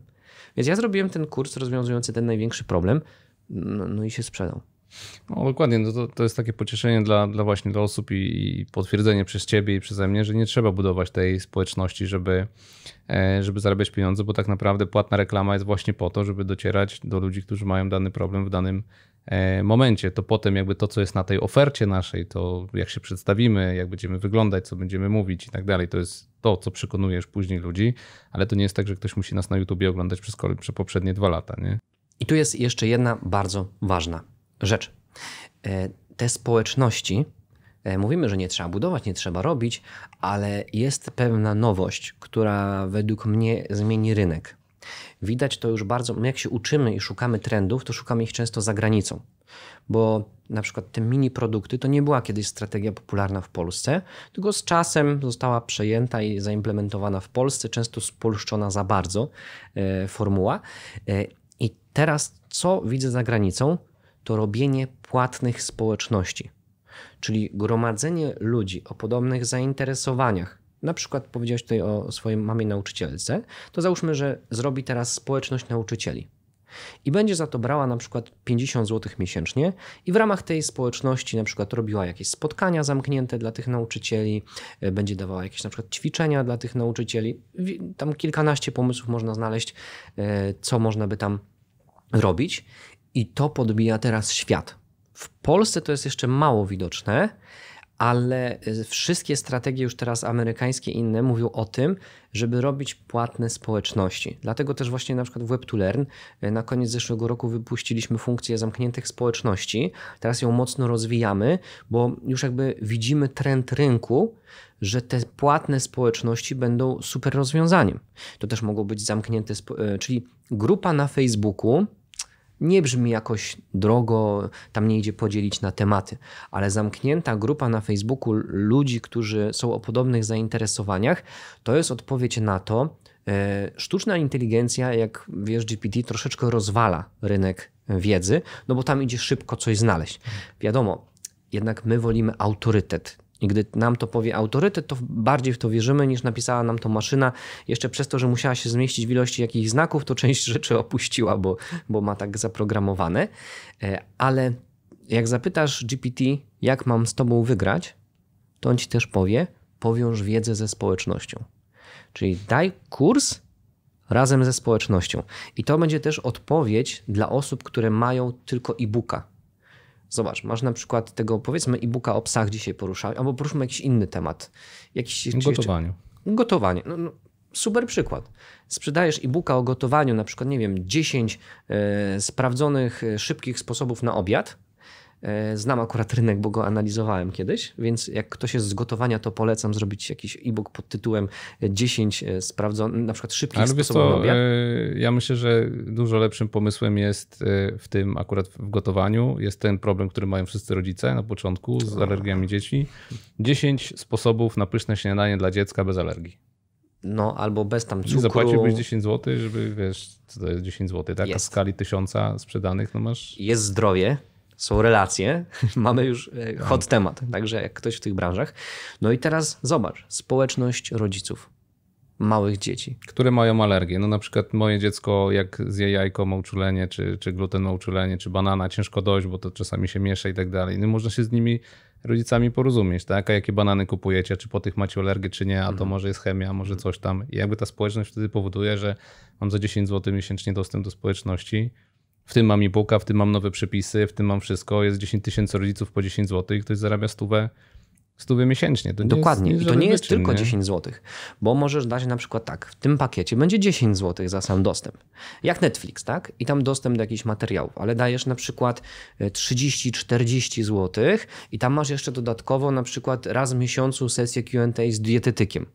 Więc ja zrobiłem ten kurs rozwiązujący ten największy problem, no, no i się sprzedam. No dokładnie, no to, to jest takie pocieszenie dla, dla właśnie dla osób i, i, potwierdzenie przez ciebie i przeze mnie, że nie trzeba budować tej społeczności, żeby, e, żeby zarabiać pieniądze, bo tak naprawdę płatna reklama jest właśnie po to, żeby docierać do ludzi, którzy mają dany problem w danym e, momencie. To potem jakby to, co jest na tej ofercie naszej, to jak się przedstawimy, jak będziemy wyglądać, co będziemy mówić i tak dalej, to jest to, co przekonujesz później ludzi, ale to nie jest tak, że ktoś musi nas na YouTubie oglądać przez, przez poprzednie dwa lata, nie? I tu jest jeszcze jedna bardzo ważna rzecz. E, te społeczności, e, mówimy, że nie trzeba budować, nie trzeba robić, ale jest pewna nowość, która według mnie zmieni rynek. Widać to już bardzo, jak się uczymy i szukamy trendów, to szukamy ich często za granicą. Bo na przykład te mini produkty to nie była kiedyś strategia popularna w Polsce, tylko z czasem została przejęta i zaimplementowana w Polsce, często spolszczona za bardzo e, formuła. E, i teraz, co widzę za granicą, to robienie płatnych społeczności, czyli gromadzenie ludzi o podobnych zainteresowaniach. Na przykład powiedziałeś tutaj o swojej mamie nauczycielce, to załóżmy, że zrobi teraz społeczność nauczycieli i będzie za to brała na przykład 50 zł miesięcznie i w ramach tej społeczności na przykład robiła jakieś spotkania zamknięte dla tych nauczycieli, e, będzie dawała jakieś na przykład ćwiczenia dla tych nauczycieli. Tam kilkanaście pomysłów można znaleźć, e, co można by tam robić i to podbija teraz świat. W Polsce to jest jeszcze mało widoczne, ale y, wszystkie strategie już teraz amerykańskie i inne mówią o tym, żeby robić płatne społeczności. Dlatego też właśnie na przykład w web y, na koniec zeszłego roku wypuściliśmy funkcję zamkniętych społeczności. Teraz ją mocno rozwijamy, bo już jakby widzimy trend rynku, że te płatne społeczności będą super rozwiązaniem. To też mogą być zamknięte, y, czyli grupa na Facebooku, nie brzmi jakoś drogo, tam nie idzie podzielić na tematy, ale zamknięta grupa na Facebooku ludzi, którzy są o podobnych zainteresowaniach, to jest odpowiedź na to, e, Sztuczna inteligencja, jak wiesz, GPT troszeczkę rozwala rynek wiedzy, no bo tam idzie szybko coś znaleźć. Wiadomo, jednak my wolimy autorytet i gdy nam to powie autorytet, to bardziej w to wierzymy niż napisała nam to maszyna. Jeszcze przez to, że musiała się zmieścić w ilości jakichś znaków, to część rzeczy opuściła, bo, bo ma tak zaprogramowane. E, ale jak zapytasz GPT, jak mam z tobą wygrać, to on ci też powie, powiąż wiedzę ze społecznością. Czyli daj kurs razem ze społecznością. I to będzie też odpowiedź dla osób, które mają tylko e-booka Zobacz, masz na przykład tego, powiedzmy, e-booka o psach dzisiaj poruszać, albo poruszmy jakiś inny temat. Jakiś, gotowanie. Jeszcze... Gotowanie. No, no, super przykład. Sprzedajesz e-booka o gotowaniu, na przykład, nie wiem, 10 e, sprawdzonych, e, szybkich sposobów na obiad, E, znam akurat rynek, bo go analizowałem kiedyś, więc jak ktoś jest z gotowania, to polecam zrobić jakiś e-book pod tytułem 10 e, e, sprawdzonych, na przykład szybkich Ale sposobów to, na Ja myślę, że dużo lepszym pomysłem jest w tym akurat w gotowaniu, jest ten problem, który mają wszyscy rodzice na początku z tak. alergiami dzieci. 10 sposobów na pyszne śniadanie dla dziecka bez alergii. No, albo bez tam cukru. zapłaciłbyś 10 zł, żeby wiesz, co to jest 10 zł, tak? Jest. A w skali tysiąca sprzedanych, no masz. Jest zdrowie, są relacje, mamy już e, tak. hot temat, także jak ktoś w tych branżach. No i teraz zobacz, społeczność rodziców małych dzieci. Które mają alergię. No na przykład moje dziecko jak zje jajko ma uczulenie, czy, czy gluten ma uczulenie, czy banana, ciężko dojść, bo to czasami się miesza i tak dalej. No można się z nimi rodzicami porozumieć, tak? A jakie banany kupujecie, czy po tych macie alergię, czy nie, a to mhm. może jest chemia, może mhm. coś tam. I jakby ta społeczność wtedy powoduje, że mam za 10 zł miesięcznie dostęp do społeczności, w tym mam e-booka, w tym mam nowe przepisy, w tym mam wszystko, jest 10 tysięcy rodziców po 10 zł i ktoś zarabia stówę, stówę miesięcznie. To Dokładnie. to nie jest wyczyn, tylko nie? 10 zł, bo możesz dać na przykład tak, w tym pakiecie będzie 10 zł za sam dostęp. Jak Netflix, tak? I tam dostęp do jakichś materiałów, ale dajesz na przykład 30-40 e, zł i tam masz jeszcze dodatkowo na przykład raz w miesiącu sesję Q&A z dietetykiem.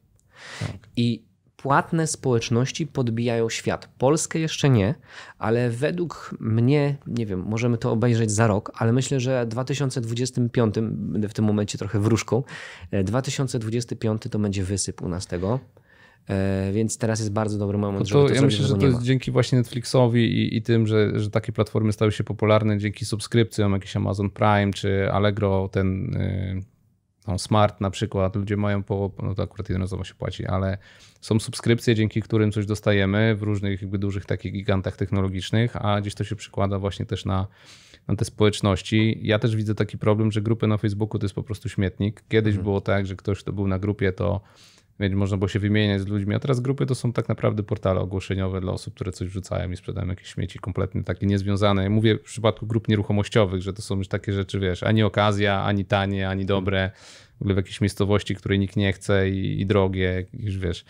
Tak. I płatne społeczności podbijają świat. Polskę jeszcze nie, ale według mnie, nie wiem, możemy to obejrzeć za rok, ale myślę, że 2025, będę w tym momencie trochę wróżką, 2025 e, to będzie wysyp u nas tego. E, więc teraz jest bardzo dobry moment, to, no to żeby to Ja myślę, że to jest dzięki właśnie Netflixowi i, i tym, że, że takie platformy stały się popularne dzięki subskrypcjom, jakiś Amazon Prime czy Allegro, ten y, no, smart na przykład, ludzie mają po, no to akurat jednorazowo się płaci, ale są subskrypcje, dzięki którym coś dostajemy w różnych jakby dużych takich gigantach technologicznych, a gdzieś to się przekłada właśnie też na, na te społeczności. Ja też widzę taki problem, że grupy na Facebooku to jest po prostu śmietnik. Kiedyś mhm. było tak, że ktoś, kto był na grupie, to mieć, można było się wymieniać z ludźmi, a teraz grupy to są tak naprawdę portale ogłoszeniowe dla osób, które coś wrzucają i sprzedają jakieś śmieci kompletnie takie niezwiązane. Mówię w przypadku grup nieruchomościowych, że to są już takie rzeczy, wiesz, ani okazja, ani tanie, ani dobre, w ogóle w jakiejś miejscowości, której nikt nie chce i, i drogie, już wiesz.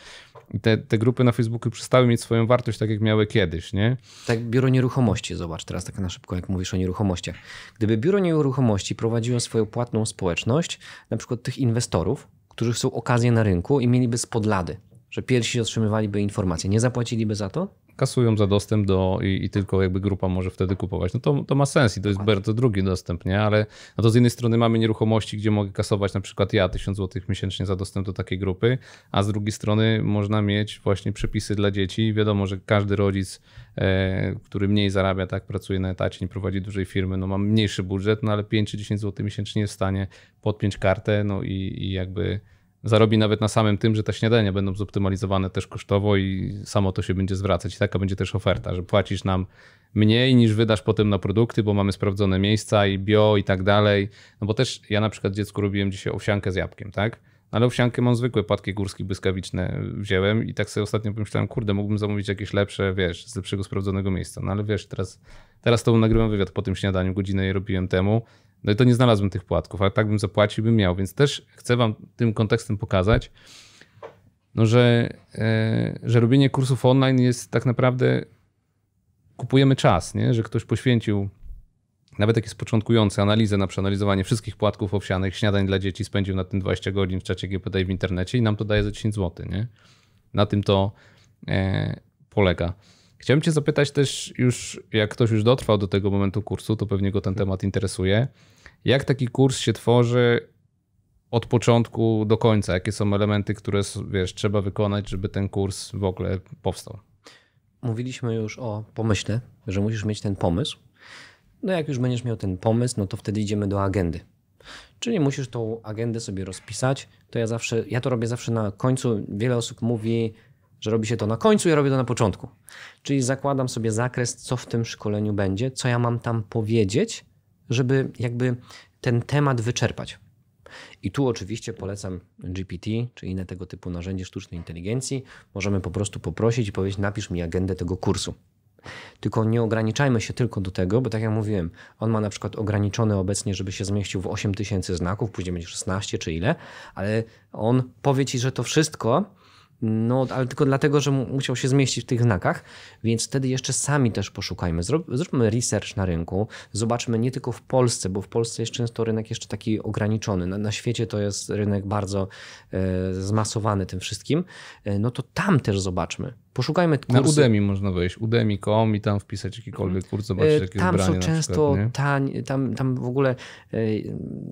Te, te, grupy na Facebooku przestały mieć swoją wartość, tak jak miały kiedyś, nie? Tak, biuro nieruchomości, zobacz teraz tak na szybko, jak mówisz o nieruchomościach. Gdyby biuro nieruchomości prowadziło swoją płatną społeczność, na przykład tych inwestorów, którzy chcą okazję na rynku i mieliby spodlady, że pierwsi otrzymywaliby informacje. Nie zapłaciliby za to? Kasują za dostęp do i, i, tylko jakby grupa może wtedy kupować. No to, to ma sens i to jest bardzo drugi dostęp, nie? Ale no to z jednej strony mamy nieruchomości, gdzie mogę kasować na przykład ja 1000 zł miesięcznie za dostęp do takiej grupy, a z drugiej strony można mieć właśnie przepisy dla dzieci. Wiadomo, że każdy rodzic E, który mniej zarabia, tak, pracuje na etacie, nie prowadzi dużej firmy, no ma mniejszy budżet, no ale 5 czy 10 zł miesięcznie jest w stanie podpiąć kartę, no i, i jakby zarobi nawet na samym tym, że te śniadania będą zoptymalizowane też kosztowo i samo to się będzie zwracać. I taka będzie też oferta, że płacisz nam mniej niż wydasz potem na produkty, bo mamy sprawdzone miejsca i bio i tak dalej. No bo też ja na przykład dziecku robiłem dzisiaj owsiankę z jabłkiem, tak? ale owsiankę mam zwykłe płatki górskie błyskawiczne wziąłem i tak sobie ostatnio pomyślałem, kurde, mógłbym zamówić jakieś lepsze, wiesz, z lepszego sprawdzonego miejsca. No ale wiesz, teraz, teraz to nagrywam wywiad po tym śniadaniu, godzinę je robiłem temu. No i to nie znalazłem tych płatków, ale tak bym zapłacił, bym miał. Więc też chcę wam tym kontekstem pokazać, no, że, e, że robienie kursów online jest tak naprawdę kupujemy czas, nie? że ktoś poświęcił nawet jak jest początkujący, analizę na przeanalizowanie wszystkich płatków owsianych, śniadań dla dzieci, spędził na tym 20 godzin w czacie GPT w internecie i nam to daje za 10 zł. Nie? Na tym to e, polega. Chciałem Cię zapytać też już, jak ktoś już dotrwał do tego momentu kursu, to pewnie go ten temat interesuje. Jak taki kurs się tworzy od początku do końca? Jakie są elementy, które wiesz, trzeba wykonać, żeby ten kurs w ogóle powstał? Mówiliśmy już o pomyśle, że musisz mieć ten pomysł, no jak już będziesz miał ten pomysł, no to wtedy idziemy do agendy. Czyli musisz tą agendę sobie rozpisać. To ja zawsze, ja to robię zawsze na końcu. Wiele osób mówi, że robi się to na końcu, ja robię to na początku. Czyli zakładam sobie zakres, co w tym szkoleniu będzie, co ja mam tam powiedzieć, żeby jakby ten temat wyczerpać. I tu oczywiście polecam GPT czy inne tego typu narzędzie sztucznej inteligencji. Możemy po prostu poprosić i powiedzieć: napisz mi agendę tego kursu. Tylko nie ograniczajmy się tylko do tego, bo tak jak mówiłem, on ma na przykład ograniczone obecnie, żeby się zmieścił w 8000 znaków, później będzie 16 czy ile, ale on powie ci, że to wszystko no, ale tylko dlatego, że musiał się zmieścić w tych znakach, więc wtedy jeszcze sami też poszukajmy. Zrób, zróbmy research na rynku, zobaczmy nie tylko w Polsce, bo w Polsce jest często rynek jeszcze taki ograniczony. Na, na świecie to jest rynek bardzo e, zmasowany tym wszystkim. E, no to tam też zobaczmy. Poszukajmy kursy. Na Udemy można wejść, udemy.com i tam wpisać jakikolwiek kurs, e, zobaczyć jakie Tam są często przykład, tań, tam, tam w ogóle, e,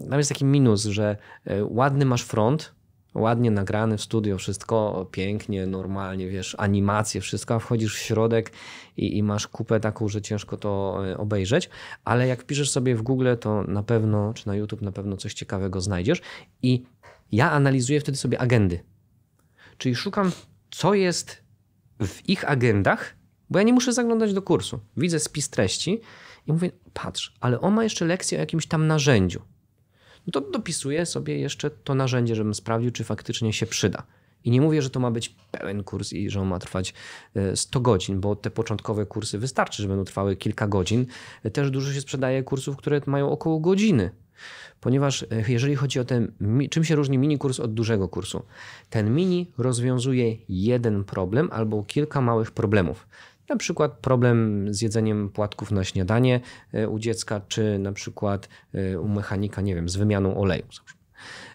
tam jest taki minus, że e, ładny masz front, ładnie nagrany w studio, wszystko pięknie, normalnie, wiesz, animacje, wszystko, a wchodzisz w środek i, i, masz kupę taką, że ciężko to e, obejrzeć, ale jak piszesz sobie w Google, to na pewno, czy na YouTube na pewno coś ciekawego znajdziesz i ja analizuję wtedy sobie agendy. Czyli szukam, co jest w ich agendach, bo ja nie muszę zaglądać do kursu. Widzę spis treści i mówię, patrz, ale on ma jeszcze lekcję o jakimś tam narzędziu no to dopisuję sobie jeszcze to narzędzie, żebym sprawdził, czy faktycznie się przyda. I nie mówię, że to ma być pełen kurs i że on ma trwać 100 e, godzin, bo te początkowe kursy wystarczy, że będą trwały kilka godzin. Też dużo się sprzedaje kursów, które mają około godziny. Ponieważ e, jeżeli chodzi o ten, czym się różni mini kurs od dużego kursu, ten mini rozwiązuje jeden problem albo kilka małych problemów. Na przykład problem z jedzeniem płatków na śniadanie e, u dziecka, czy na przykład e, u mechanika, nie wiem, z wymianą oleju.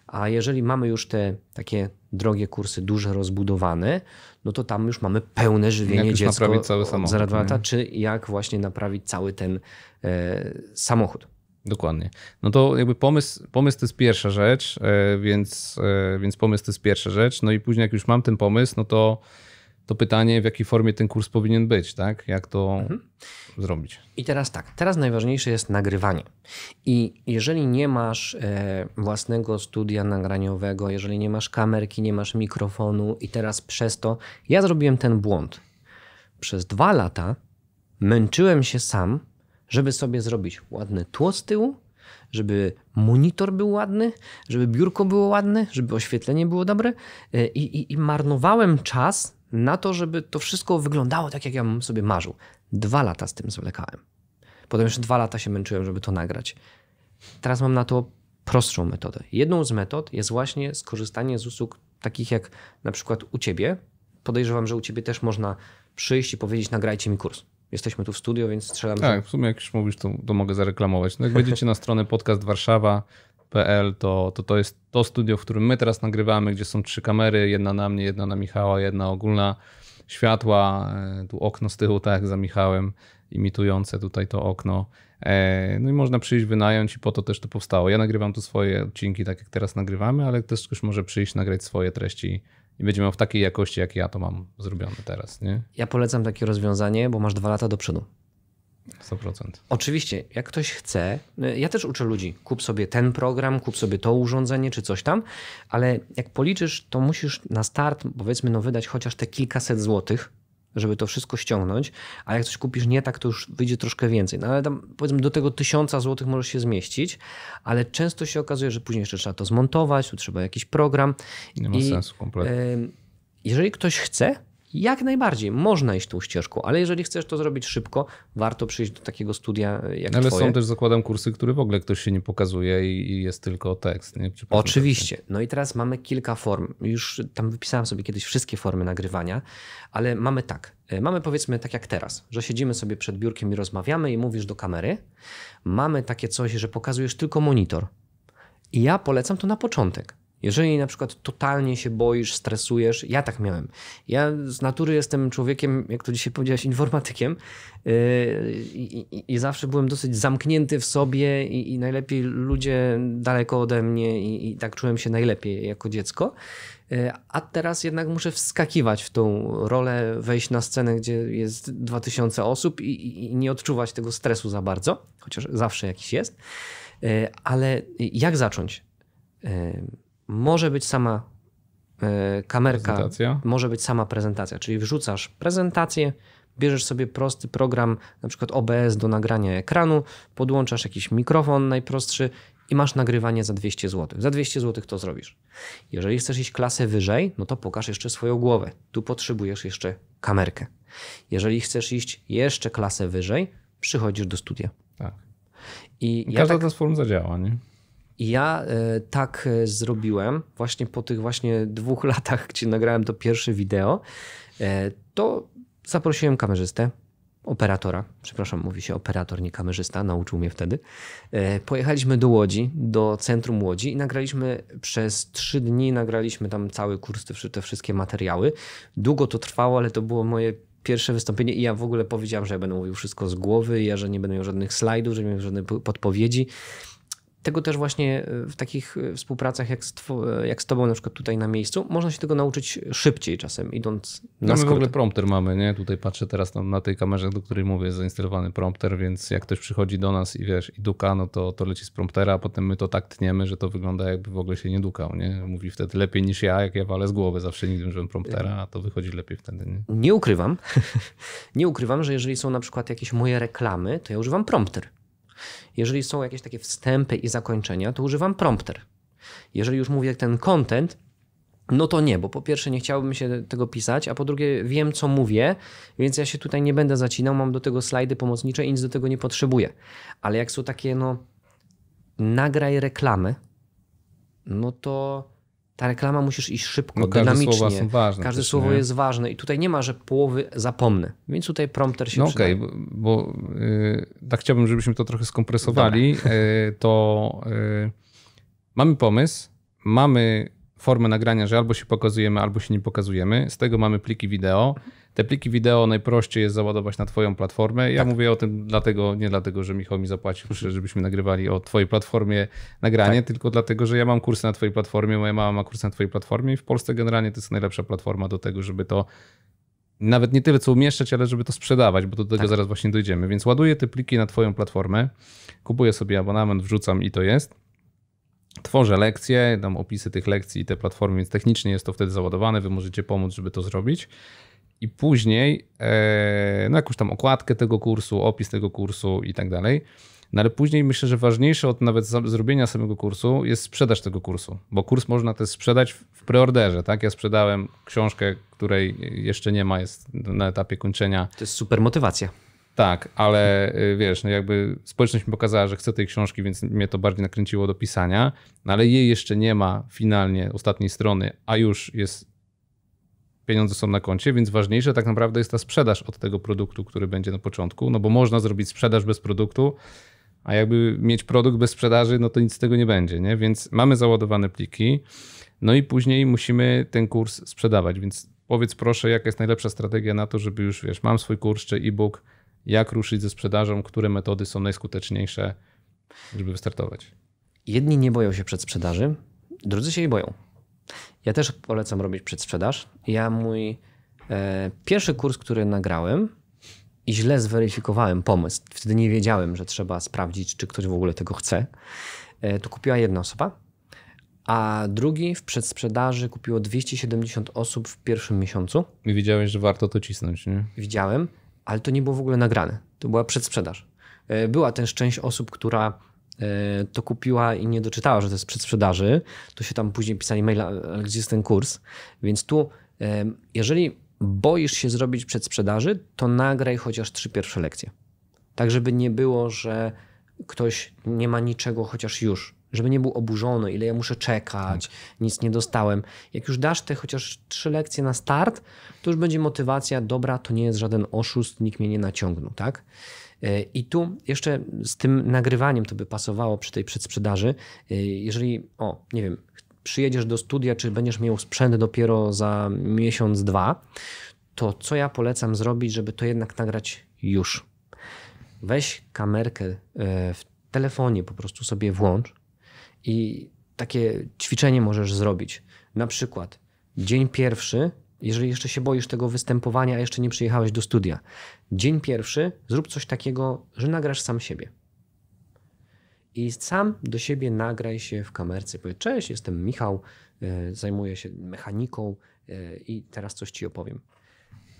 A jeżeli mamy już te takie drogie kursy, duże, rozbudowane, no to tam już mamy pełne żywienie jak naprawić cały samochód, Zaraz dwa lata, czy jak właśnie naprawić cały ten e, samochód. Dokładnie. No to jakby pomysł, pomysł to jest pierwsza rzecz, e, więc, e, więc pomysł to jest pierwsza rzecz. No i później jak już mam ten pomysł, no to to pytanie, w jakiej formie ten kurs powinien być, tak? Jak to mhm. zrobić? I teraz tak, teraz najważniejsze jest nagrywanie. I jeżeli nie masz e, własnego studia nagraniowego, jeżeli nie masz kamerki, nie masz mikrofonu, i teraz przez to ja zrobiłem ten błąd. Przez dwa lata męczyłem się sam, żeby sobie zrobić ładne tło z tyłu, żeby monitor był ładny, żeby biurko było ładne, żeby oświetlenie było dobre, e, i, i, i marnowałem czas na to, żeby to wszystko wyglądało tak, jak ja bym sobie marzył. Dwa lata z tym zwlekałem. Potem jeszcze dwa lata się męczyłem, żeby to nagrać. Teraz mam na to prostszą metodę. Jedną z metod jest właśnie skorzystanie z usług takich jak na przykład u ciebie. Podejrzewam, że u ciebie też można przyjść i powiedzieć: nagrajcie mi kurs. Jesteśmy tu w studio, więc strzelam. Tak, że... w sumie jak już mówisz, to, to mogę zareklamować. No jak wejdziecie na stronę podcast Warszawa, PL to, to to jest to studio, w którym my teraz nagrywamy, gdzie są trzy kamery, jedna na mnie, jedna na Michała, jedna ogólna, światła, e, tu okno z tyłu, tak jak za Michałem, imitujące tutaj to okno. E, no i można przyjść, wynająć i po to też to powstało. Ja nagrywam tu swoje odcinki, tak jak teraz nagrywamy, ale też ktoś może przyjść, nagrać swoje treści i będzie miał w takiej jakości, jak ja to mam zrobione teraz. Nie? Ja polecam takie rozwiązanie, bo masz dwa lata do przodu. 100%. Oczywiście, jak ktoś chce, e, ja też uczę ludzi, kup sobie ten program, kup sobie to urządzenie czy coś tam, ale jak policzysz, to musisz na start, powiedzmy, no wydać chociaż te kilkaset złotych, żeby to wszystko ściągnąć, a jak coś kupisz nie tak, to już wyjdzie troszkę więcej. No ale tam powiedzmy do tego tysiąca złotych możesz się zmieścić, ale często się okazuje, że później jeszcze trzeba to zmontować, tu trzeba jakiś program. Nie ma I, sensu kompletnie. E, jeżeli ktoś chce, jak najbardziej, można iść tą ścieżką, ale jeżeli chcesz to zrobić szybko, warto przyjść do takiego studia e, jak Ale twoje. są też, zakładam, kursy, które w ogóle ktoś się nie pokazuje i jest tylko tekst. Nie? Oczywiście. No i teraz mamy kilka form. Już tam wypisałem sobie kiedyś wszystkie formy nagrywania, ale mamy tak. E, mamy powiedzmy tak jak teraz, że siedzimy sobie przed biurkiem i rozmawiamy i mówisz do kamery. Mamy takie coś, że pokazujesz tylko monitor. I ja polecam to na początek jeżeli na przykład totalnie się boisz, stresujesz, ja tak miałem. Ja z natury jestem człowiekiem, jak to dzisiaj powiedziałeś, informatykiem yy, i, i, zawsze byłem dosyć zamknięty w sobie i, i najlepiej ludzie daleko ode mnie i, i tak czułem się najlepiej jako dziecko. Yy, a teraz jednak muszę wskakiwać w tą rolę, wejść na scenę, gdzie jest 2000 osób i, i, nie odczuwać tego stresu za bardzo, chociaż zawsze jakiś jest. Yy, ale jak zacząć? Yy, może być sama e, kamerka, może być sama prezentacja, czyli wrzucasz prezentację, bierzesz sobie prosty program, na przykład OBS do nagrania ekranu, podłączasz jakiś mikrofon najprostszy i masz nagrywanie za 200 zł. Za 200 zł to zrobisz. Jeżeli chcesz iść klasę wyżej, no to pokaż jeszcze swoją głowę. Tu potrzebujesz jeszcze kamerkę. Jeżeli chcesz iść jeszcze klasę wyżej, przychodzisz do studia. Tak. I Każda ja tak... z form zadziała, nie? I ja e, tak e, zrobiłem właśnie po tych właśnie dwóch latach, gdzie nagrałem to pierwsze wideo, e, to zaprosiłem kamerzystę, operatora, przepraszam, mówi się operator, nie kamerzysta, nauczył mnie wtedy. Pojechaliśmy do Łodzi, do centrum Łodzi i nagraliśmy przez trzy dni, nagraliśmy tam cały kurs, te wszystkie materiały. Długo to trwało, ale to było moje pierwsze wystąpienie i ja w ogóle powiedziałem, że ja będę mówił wszystko z głowy, ja, że nie będę miał żadnych slajdów, że nie będę miał żadnych podpowiedzi. Tego też właśnie e, w takich e, współpracach jak z, e, jak z tobą, na przykład tutaj na miejscu, można się tego nauczyć szybciej czasem, idąc no na no my w ogóle prompter mamy, nie? Tutaj patrzę teraz na, na tej kamerze, do której mówię, jest zainstalowany prompter, więc jak ktoś przychodzi do nas i wiesz, i duka, no to, to leci z promptera, a potem my to tak tniemy, że to wygląda jakby w ogóle się nie dukał, nie? Mówi wtedy lepiej niż ja, jak ja walę z głowy zawsze nigdy użyłem promptera, a to wychodzi lepiej wtedy, nie? Nie ukrywam, nie ukrywam, że jeżeli są na przykład jakieś moje reklamy, to ja używam prompter jeżeli są jakieś takie wstępy i zakończenia, to używam prompter. Jeżeli już mówię ten content, no to nie, bo po pierwsze nie chciałbym się tego pisać, a po drugie wiem co mówię, więc ja się tutaj nie będę zacinał, mam do tego slajdy pomocnicze i nic do tego nie potrzebuję. Ale jak są takie no nagraj reklamy, no to ta reklama musisz iść szybko, no, każde dynamicznie. są ważne każde też, słowo jest ważne i tutaj nie ma, że połowy zapomnę, więc tutaj prompter się no Okej, okay, bo, bo yy, tak chciałbym, żebyśmy to trochę skompresowali. Yy, to yy, mamy pomysł, mamy formę nagrania, że albo się pokazujemy, albo się nie pokazujemy. Z tego mamy pliki wideo. Te pliki wideo najprościej jest załadować na Twoją platformę. Ja tak. mówię o tym dlatego, nie dlatego, że Michał mi zapłacił, żebyśmy nagrywali o Twojej platformie nagranie, tak. tylko dlatego, że ja mam kursy na Twojej platformie, moja mama ma kursy na Twojej platformie i w Polsce generalnie to jest najlepsza platforma do tego, żeby to nawet nie tyle co umieszczać, ale żeby to sprzedawać, bo do tego tak. zaraz właśnie dojdziemy. Więc ładuję te pliki na Twoją platformę, kupuję sobie abonament, wrzucam i to jest. Tworzę lekcje, dam opisy tych lekcji i te platformy, więc technicznie jest to wtedy załadowane. Wy możecie pomóc, żeby to zrobić i później e, no jakąś tam okładkę tego kursu, opis tego kursu i tak dalej. No ale później myślę, że ważniejsze od nawet zrobienia samego kursu jest sprzedaż tego kursu, bo kurs można też sprzedać w preorderze, tak? Ja sprzedałem książkę, której jeszcze nie ma, jest na etapie kończenia. To jest super motywacja. Tak, ale y, wiesz, no jakby społeczność mi pokazała, że chce tej książki, więc mnie to bardziej nakręciło do pisania, no ale jej jeszcze nie ma finalnie ostatniej strony, a już jest pieniądze są na koncie, więc ważniejsze tak naprawdę jest ta sprzedaż od tego produktu, który będzie na początku, no bo można zrobić sprzedaż bez produktu, a jakby mieć produkt bez sprzedaży, no to nic z tego nie będzie, nie? Więc mamy załadowane pliki, no i później musimy ten kurs sprzedawać, więc powiedz proszę, jaka jest najlepsza strategia na to, żeby już, wiesz, mam swój kurs czy e-book, jak ruszyć ze sprzedażą, które metody są najskuteczniejsze, żeby wystartować? Jedni nie boją się przed sprzedaży, drudzy się jej boją. Ja też polecam robić przedsprzedaż. Ja mój e, pierwszy kurs, który nagrałem i źle zweryfikowałem pomysł. Wtedy nie wiedziałem, że trzeba sprawdzić, czy ktoś w ogóle tego chce. E, to kupiła jedna osoba, a drugi w przedsprzedaży kupiło 270 osób w pierwszym miesiącu. I widziałeś, że warto to cisnąć, nie? Widziałem, ale to nie było w ogóle nagrane. To była przedsprzedaż. E, była też część osób, która E, to kupiła i nie doczytała, że to jest przedsprzedaży, to się tam później pisali maila, gdzie jest ten kurs. Więc tu, e, jeżeli boisz się zrobić przedsprzedaży, to nagraj chociaż trzy pierwsze lekcje. Tak, żeby nie było, że ktoś nie ma niczego chociaż już. Żeby nie był oburzony, ile ja muszę czekać, tak. nic nie dostałem. Jak już dasz te chociaż trzy lekcje na start, to już będzie motywacja, dobra, to nie jest żaden oszust, nikt mnie nie naciągnął, tak? E, I tu jeszcze z tym nagrywaniem to by pasowało przy tej przedsprzedaży. E, jeżeli, o, nie wiem, przyjedziesz do studia, czy będziesz miał sprzęt dopiero za miesiąc, dwa, to co ja polecam zrobić, żeby to jednak nagrać już? Weź kamerkę e, w telefonie, po prostu sobie włącz i takie ćwiczenie możesz zrobić. Na przykład dzień pierwszy jeżeli jeszcze się boisz tego występowania, a jeszcze nie przyjechałeś do studia, dzień pierwszy zrób coś takiego, że nagrasz sam siebie. I sam do siebie nagraj się w kamerce. Powiedz, cześć, jestem Michał, e, zajmuję się mechaniką e, i teraz coś ci opowiem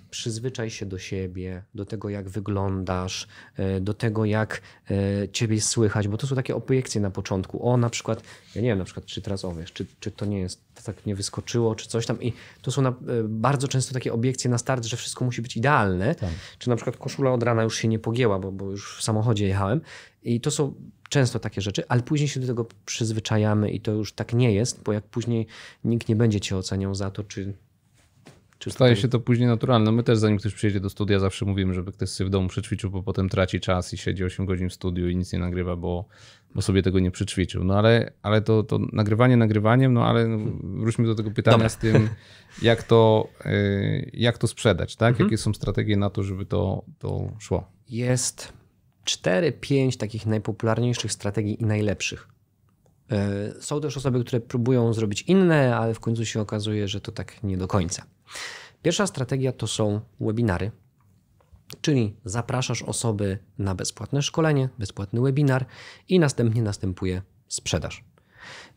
przyzwyczaj się do siebie, do tego, jak wyglądasz, e, do tego, jak e, ciebie słychać, bo to są takie obiekcje na początku. O, na przykład, ja nie wiem, na przykład, czy teraz, owiesz, czy, czy to nie jest, tak nie wyskoczyło, czy coś tam. I to są na, e, bardzo często takie obiekcje na start, że wszystko musi być idealne. Tak. Czy na przykład koszula od rana już się nie pogięła, bo, bo już w samochodzie jechałem. I to są często takie rzeczy, ale później się do tego przyzwyczajamy i to już tak nie jest, bo jak później nikt nie będzie cię oceniał za to, czy czy Staje tutaj... się to później naturalne. My też zanim ktoś przyjedzie do studia zawsze mówimy, żeby ktoś sobie w domu przećwiczył, bo potem traci czas i siedzi 8 godzin w studiu i nic nie nagrywa, bo, bo sobie tego nie przećwiczył. No ale, ale to, to nagrywanie nagrywaniem, no ale no, wróćmy do tego pytania Dobra. z tym, jak to, e, jak to sprzedać, tak? Mhm. Jakie są strategie na to, żeby to, to szło? Jest 4-5 takich najpopularniejszych strategii i najlepszych. E, są też osoby, które próbują zrobić inne, ale w końcu się okazuje, że to tak nie do końca. Pierwsza strategia to są webinary, czyli zapraszasz osoby na bezpłatne szkolenie, bezpłatny webinar i następnie następuje sprzedaż.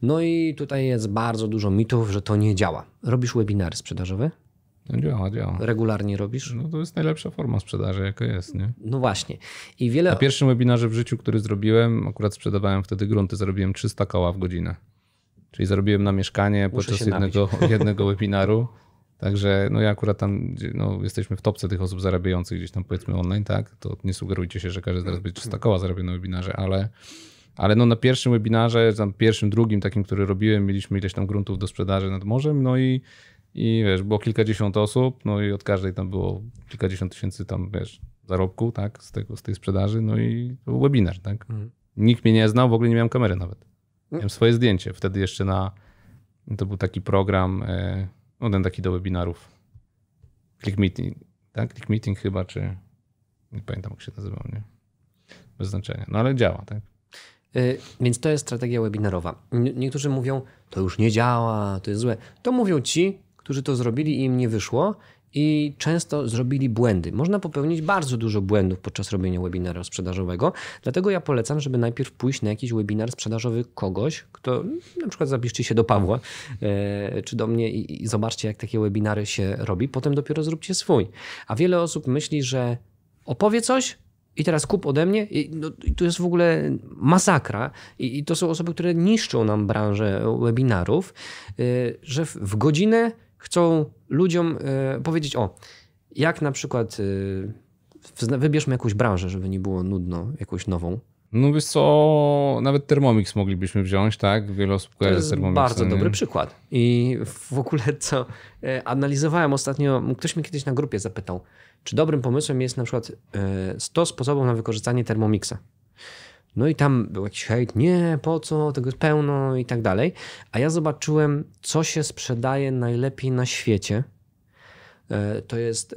No i tutaj jest bardzo dużo mitów, że to nie działa. Robisz webinary sprzedażowe? No działa, działa. Regularnie robisz? No to jest najlepsza forma sprzedaży, jaka jest, nie? No właśnie. I wiele... Na pierwszym webinarze w życiu, który zrobiłem, akurat sprzedawałem wtedy grunty, zarobiłem 300 koła w godzinę. Czyli zarobiłem na mieszkanie Muszę podczas jednego, jednego webinaru. Także no ja akurat tam no, jesteśmy w topce tych osób zarabiających gdzieś tam powiedzmy online, tak? To nie sugerujcie się, że każdy zaraz będzie 300 koła zarabia na webinarze, ale, ale no na pierwszym webinarze, tam pierwszym, drugim takim, który robiłem, mieliśmy ileś tam gruntów do sprzedaży nad morzem, no i i wiesz, było kilkadziesiąt osób, no i od każdej tam było kilkadziesiąt tysięcy tam, wiesz, zarobku, tak, z, tego, z tej sprzedaży, no i webinar, tak. Mhm. Nikt mnie nie znał, w ogóle nie miałem kamery nawet. Mhm. Miałem swoje zdjęcie, wtedy jeszcze na, to był taki program, e, no ten taki do webinarów, Click Meeting, tak, Click Meeting chyba, czy nie pamiętam jak się nazywał, nie, bez znaczenia, no ale działa, tak. E, więc to jest strategia webinarowa. Niektórzy mówią, to już nie działa, to jest złe. To mówią ci, którzy to zrobili i im nie wyszło i często zrobili błędy. Można popełnić bardzo dużo błędów podczas robienia webinaru sprzedażowego, dlatego ja polecam, żeby najpierw pójść na jakiś webinar sprzedażowy kogoś, kto na przykład zapiszcie się do Pawła e, czy do mnie i, i zobaczcie, jak takie webinary się robi, potem dopiero zróbcie swój. A wiele osób myśli, że opowie coś, i teraz kup ode mnie. I, no, i tu jest w ogóle masakra. I, I, to są osoby, które niszczą nam branżę webinarów, yy, że w, w godzinę chcą ludziom e, powiedzieć o, jak na przykład e, wybierzmy jakąś branżę, żeby nie było nudno, jakąś nową. No wiesz co, nawet Thermomix moglibyśmy wziąć, tak? Wiele osób kojarzy Thermomix. bardzo no nie? dobry przykład. I w ogóle co e, analizowałem ostatnio, ktoś mnie kiedyś na grupie zapytał, czy dobrym pomysłem jest na przykład 100 sposobów na wykorzystanie Thermomixa. No i tam był jakiś hejt, nie, po co, tego jest pełno i tak dalej. A ja zobaczyłem, co się sprzedaje najlepiej na świecie. E, to jest e,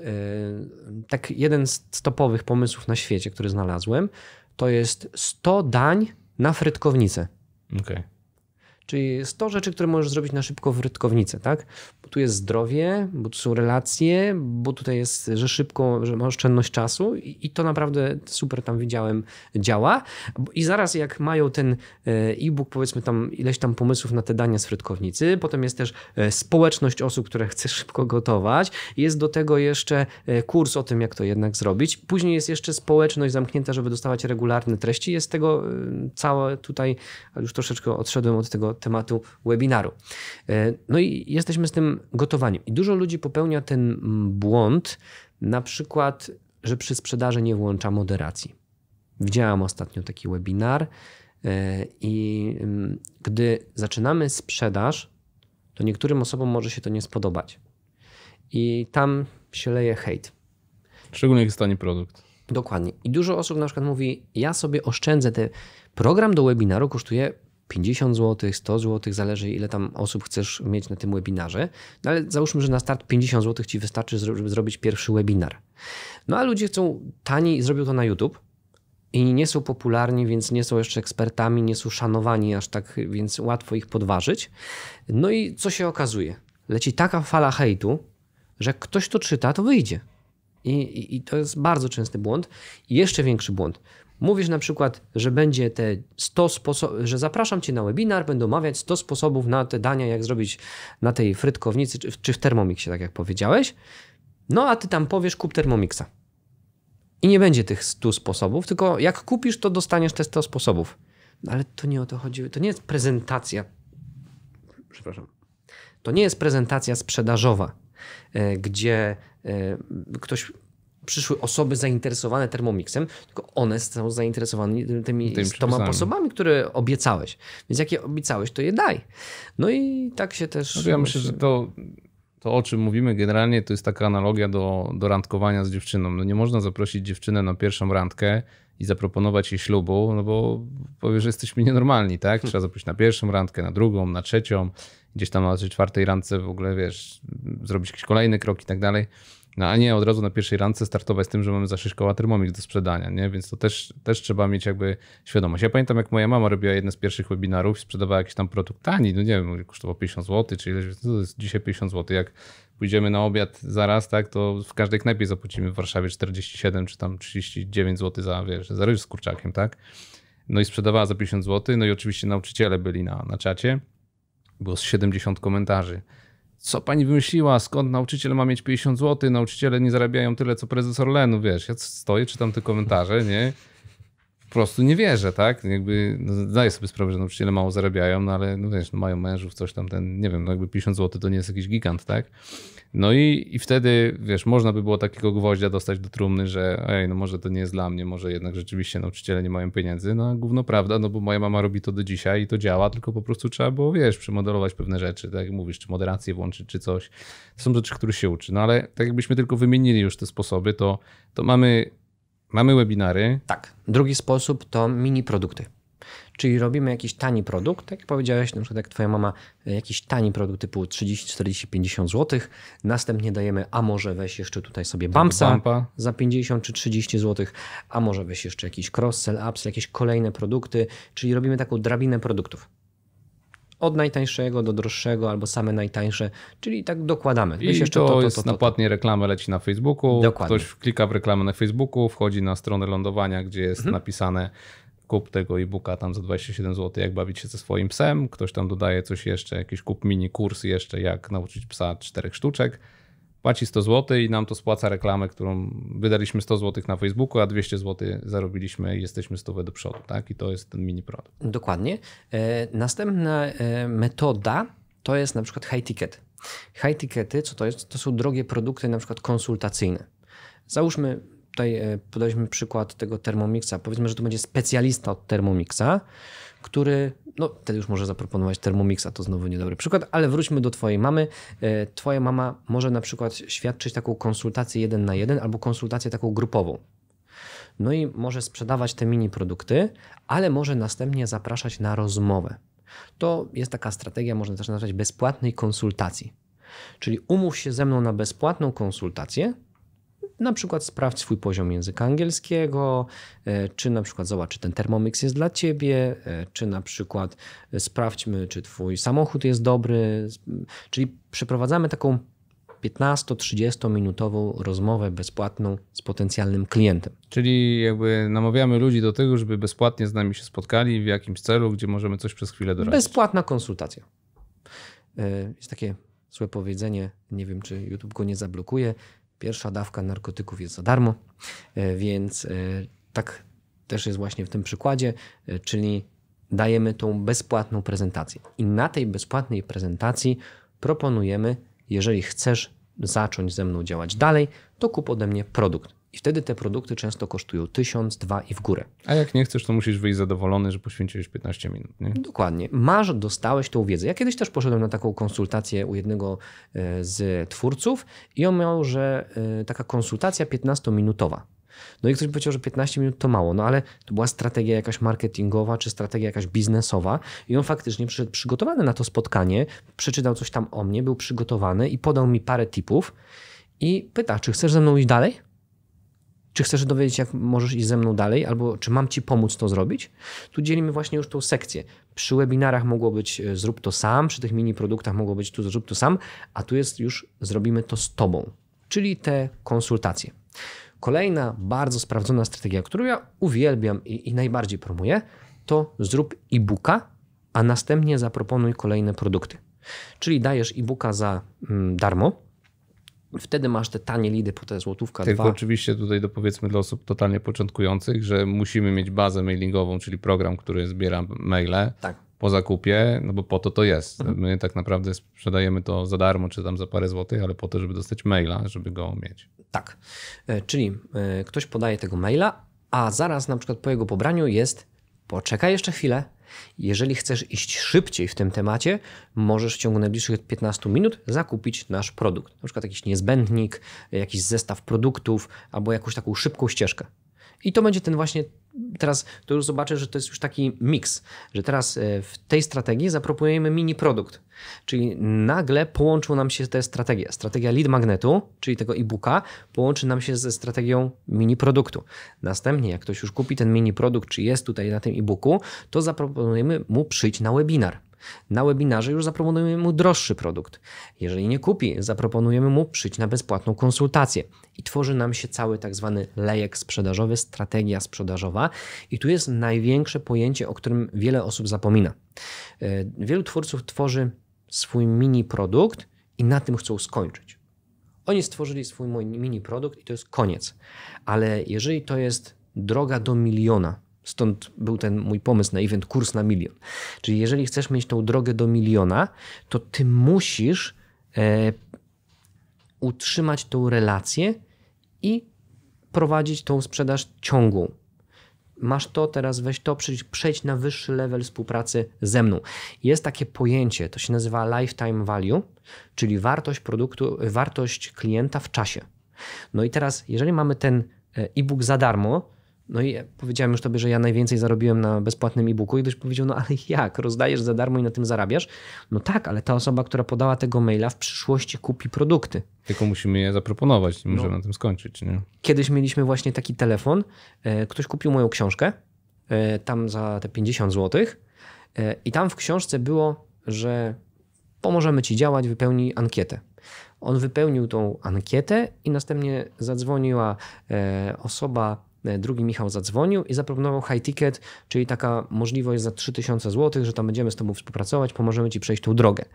tak jeden z topowych pomysłów na świecie, który znalazłem. To jest 100 dań na frytkownicę. Okay. Czyli 100 rzeczy, które możesz zrobić na szybko w rytkownicy, tak? Bo tu jest zdrowie, bo tu są relacje, bo tutaj jest, że szybko, że masz oszczędność czasu i, i to naprawdę super tam widziałem działa. I zaraz jak mają ten e, e-book, powiedzmy tam ileś tam pomysłów na te dania z rytkownicy, potem jest też e, społeczność osób, które chce szybko gotować, jest do tego jeszcze e, kurs o tym, jak to jednak zrobić. Później jest jeszcze społeczność zamknięta, żeby dostawać regularne treści. Jest tego całe tutaj, już troszeczkę odszedłem od tego tematu webinaru. E, no i jesteśmy z tym gotowani. I dużo ludzi popełnia ten błąd, na przykład, że przy sprzedaży nie włącza moderacji. Widziałam ostatnio taki webinar e, i gdy zaczynamy sprzedaż, to niektórym osobom może się to nie spodobać. I tam się leje hejt. Szczególnie jak stanie produkt. Dokładnie. I dużo osób na przykład mówi, ja sobie oszczędzę te. Program do webinaru kosztuje 50 zł, 100 zł, zależy ile tam osób chcesz mieć na tym webinarze. No ale załóżmy, że na start 50 zł ci wystarczy, żeby zrobić pierwszy webinar. No a ludzie chcą taniej i zrobią to na YouTube. I nie są popularni, więc nie są jeszcze ekspertami, nie są szanowani aż tak, więc łatwo ich podważyć. No i co się okazuje? Leci taka fala hejtu, że jak ktoś to czyta, to wyjdzie. I, i, I, to jest bardzo częsty błąd. I jeszcze większy błąd. Mówisz na przykład, że będzie te 100 sposobów, że zapraszam cię na webinar, będę omawiać 100 sposobów na te dania, jak zrobić na tej frytkownicy czy w, czy w Thermomixie, tak jak powiedziałeś. No a ty tam powiesz kup Thermomixa. I nie będzie tych 100 sposobów, tylko jak kupisz, to dostaniesz te 100 sposobów. No, ale to nie o to chodzi. To nie jest prezentacja. Przepraszam. To nie jest prezentacja sprzedażowa, e, gdzie e, ktoś przyszły osoby zainteresowane Thermomixem, tylko one są zainteresowane tymi Tym stoma osobami, które obiecałeś. Więc jakie obiecałeś, to je daj. No i tak się też... No ja myślę, że to, to, o czym mówimy generalnie, to jest taka analogia do, do randkowania z dziewczyną. No nie można zaprosić dziewczynę na pierwszą randkę i zaproponować jej ślubu, no bo powie, że jesteśmy nienormalni, tak? Trzeba hmm. zaprosić na pierwszą randkę, na drugą, na trzecią, gdzieś tam na czwartej randce w ogóle, wiesz, zrobić jakieś kolejne kroki i tak dalej. No, a nie od razu na pierwszej randce startować z tym, że mamy za 6 koła Thermomix do sprzedania, nie? Więc to też, też trzeba mieć jakby świadomość. Ja pamiętam, jak moja mama robiła jedne z pierwszych webinarów, sprzedawała jakiś tam produkt tani, no nie wiem, kosztował 50 zł, czy ileś, to jest dzisiaj 50 zł. Jak pójdziemy na obiad zaraz, tak, to w każdej knajpie zapłacimy w Warszawie 47 czy tam 39 zł za, wiesz, za ryż z kurczakiem, tak? No i sprzedawała za 50 zł, no i oczywiście nauczyciele byli na, na czacie. Było z 70 komentarzy co pani wymyśliła, skąd nauczyciel ma mieć 50 zł, nauczyciele nie zarabiają tyle, co prezes Orlenu, wiesz, ja stoję, czytam te komentarze, nie? po prostu nie wierzę, tak? Jakby no, zdaję sobie sprawę, że nauczyciele mało zarabiają, no ale no wiesz, no, mają mężów, coś tam, ten, nie wiem, no jakby 50 zł to nie jest jakiś gigant, tak? No i, i wtedy, wiesz, można by było takiego gwoździa dostać do trumny, że ej, no może to nie jest dla mnie, może jednak rzeczywiście nauczyciele nie mają pieniędzy. No gówno prawda, no bo moja mama robi to do dzisiaj i to działa, tylko po prostu trzeba było, wiesz, przemodelować pewne rzeczy, tak jak mówisz, czy moderację włączyć, czy coś. To są rzeczy, które się uczy. No ale tak jakbyśmy tylko wymienili już te sposoby, to, to mamy Mamy webinary. Tak. Drugi sposób to mini produkty. Czyli robimy jakiś tani produkt, tak jak powiedziałeś, na przykład jak twoja mama, e, jakiś tani produkt typu 30, 40, 50 zł. Następnie dajemy, a może weź jeszcze tutaj sobie bumpsa Bumpa. za 50 czy 30 zł, a może weź jeszcze jakiś cross-sell, ups, jakieś kolejne produkty. Czyli robimy taką drabinę produktów od najtańszego do droższego albo same najtańsze, czyli tak dokładamy. I jeszcze to, to, to, to jest to, to, napłatnie reklamy leci na Facebooku, Dokładnie. ktoś klika w reklamę na Facebooku, wchodzi na stronę lądowania, gdzie jest mhm. napisane kup tego e-booka tam za 27 zł, jak bawić się ze swoim psem, ktoś tam dodaje coś jeszcze, jakiś kup mini kurs jeszcze, jak nauczyć psa czterech sztuczek płaci 100 zł i nam to spłaca reklamę, którą wydaliśmy 100 zł na Facebooku, a 200 zł zarobiliśmy i jesteśmy 100 do przodu, tak? I to jest ten mini produkt. Dokładnie. E, następna e, metoda to jest na przykład high ticket. High tickety, co to jest? To są drogie produkty na przykład konsultacyjne. Załóżmy, tutaj e, podaliśmy przykład tego Thermomixa. Powiedzmy, że to będzie specjalista od Thermomixa, który no wtedy już może zaproponować Thermomix, a to znowu niedobry przykład, ale wróćmy do twojej mamy. E, twoja mama może na przykład świadczyć taką konsultację jeden na jeden albo konsultację taką grupową. No i może sprzedawać te mini produkty, ale może następnie zapraszać na rozmowę. To jest taka strategia, można też nazwać bezpłatnej konsultacji. Czyli umów się ze mną na bezpłatną konsultację, na przykład sprawdź swój poziom języka angielskiego, e, czy na przykład zobacz, czy ten termomix jest dla ciebie, e, czy na przykład e, sprawdźmy, czy twój samochód jest dobry. Czyli przeprowadzamy taką 15-30 minutową rozmowę bezpłatną z potencjalnym klientem. Czyli jakby namawiamy ludzi do tego, żeby bezpłatnie z nami się spotkali w jakimś celu, gdzie możemy coś przez chwilę doradzić. Bezpłatna konsultacja. Jest takie złe powiedzenie, nie wiem czy YouTube go nie zablokuje. Pierwsza dawka narkotyków jest za darmo, e, więc e, tak też jest właśnie w tym przykładzie, e, czyli dajemy tą bezpłatną prezentację. I na tej bezpłatnej prezentacji proponujemy, jeżeli chcesz zacząć ze mną działać dalej, to kup ode mnie produkt. I wtedy te produkty często kosztują 1000, 2 i w górę. A jak nie chcesz, to musisz wyjść zadowolony, że poświęciłeś 15 minut. Nie? Dokładnie. Masz, dostałeś tą wiedzę. Ja kiedyś też poszedłem na taką konsultację u jednego e, z twórców i on miał, że e, taka konsultacja 15-minutowa. No i ktoś powiedział, że 15 minut to mało, no ale to była strategia jakaś marketingowa czy strategia jakaś biznesowa i on faktycznie przyszedł przygotowany na to spotkanie, przeczytał coś tam o mnie, był przygotowany i podał mi parę tipów i pyta, czy chcesz ze mną iść dalej? czy chcesz dowiedzieć, jak możesz iść ze mną dalej, albo czy mam ci pomóc to zrobić, tu dzielimy właśnie już tą sekcję. Przy webinarach mogło być e, zrób to sam, przy tych mini produktach mogło być tu zrób to sam, a tu jest już zrobimy to z tobą, czyli te konsultacje. Kolejna bardzo sprawdzona strategia, którą ja uwielbiam i, i najbardziej promuję, to zrób e-booka, a następnie zaproponuj kolejne produkty. Czyli dajesz e-booka za mm, darmo, wtedy masz te tanie lidy po te złotówka, Tylko dwa. oczywiście tutaj dopowiedzmy dla osób totalnie początkujących, że musimy mieć bazę mailingową, czyli program, który zbiera maile. Tak. Po zakupie, no bo po to to jest. Mhm. My tak naprawdę sprzedajemy to za darmo, czy tam za parę złotych, ale po to, żeby dostać maila, żeby go mieć. Tak. E, czyli e, ktoś podaje tego maila, a zaraz na przykład po jego pobraniu jest poczekaj jeszcze chwilę, jeżeli chcesz iść szybciej w tym temacie, możesz w ciągu najbliższych 15 minut zakupić nasz produkt. Na przykład jakiś niezbędnik, jakiś zestaw produktów albo jakąś taką szybką ścieżkę. I to będzie ten właśnie teraz to już zobaczę, że to jest już taki miks, że teraz e, w tej strategii zaproponujemy mini produkt, czyli nagle połączą nam się te strategie. Strategia lead magnetu, czyli tego e-booka, połączy nam się ze strategią mini produktu. Następnie, jak ktoś już kupi ten mini produkt, czy jest tutaj na tym e-booku, to zaproponujemy mu przyjść na webinar na webinarze już zaproponujemy mu droższy produkt. Jeżeli nie kupi, zaproponujemy mu przyjść na bezpłatną konsultację i tworzy nam się cały tak zwany lejek sprzedażowy, strategia sprzedażowa i tu jest największe pojęcie, o którym wiele osób zapomina. E, wielu twórców tworzy swój mini produkt i na tym chcą skończyć. Oni stworzyli swój mini produkt i to jest koniec. Ale jeżeli to jest droga do miliona, Stąd był ten mój pomysł na event Kurs na Milion. Czyli jeżeli chcesz mieć tą drogę do miliona, to ty musisz e, utrzymać tą relację i prowadzić tą sprzedaż ciągłą. Masz to, teraz weź to, przejdź, na wyższy level współpracy ze mną. Jest takie pojęcie, to się nazywa lifetime value, czyli wartość produktu, wartość klienta w czasie. No i teraz, jeżeli mamy ten e, e-book za darmo, no i powiedziałem już tobie, że ja najwięcej zarobiłem na bezpłatnym e-booku i ktoś powiedział, no ale jak, rozdajesz za darmo i na tym zarabiasz? No tak, ale ta osoba, która podała tego maila w przyszłości kupi produkty. Tylko musimy je zaproponować, nie możemy no. na tym skończyć. Nie? Kiedyś mieliśmy właśnie taki telefon, e, ktoś kupił moją książkę, e, tam za te 50 zł e, i tam w książce było, że pomożemy ci działać, wypełnij ankietę. On wypełnił tą ankietę i następnie zadzwoniła osoba E, drugi Michał zadzwonił i zaproponował high ticket, czyli taka możliwość za 3000 zł, że tam będziemy z tobą współpracować, pomożemy ci przejść tą drogę.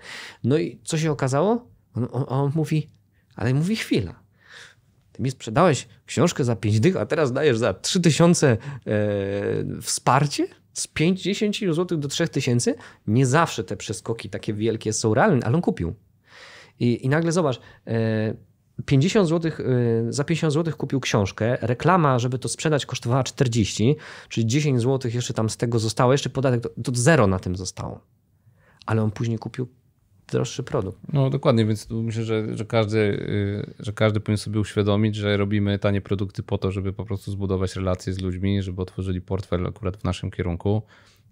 No i co się okazało? On, on, on mówi, ale mówi chwila. Ty mi sprzedałeś książkę za 5 dych, a teraz dajesz za 3000 yy, e, wsparcie? z 50 zł do 3000, nie zawsze te przeskoki takie wielkie są realne, ale on kupił. I, i nagle zobacz, e, 50 zł, y, za 50 zł kupił książkę, reklama, żeby to sprzedać, kosztowała 40, czyli 10 zł jeszcze tam z tego zostało, jeszcze podatek, to, zero na tym zostało. Ale on później kupił droższy produkt. No dokładnie, więc tu myślę, że, że, każdy, y, że każdy powinien sobie uświadomić, że robimy tanie produkty po to, żeby po prostu zbudować relacje z ludźmi, żeby otworzyli portfel akurat w naszym kierunku,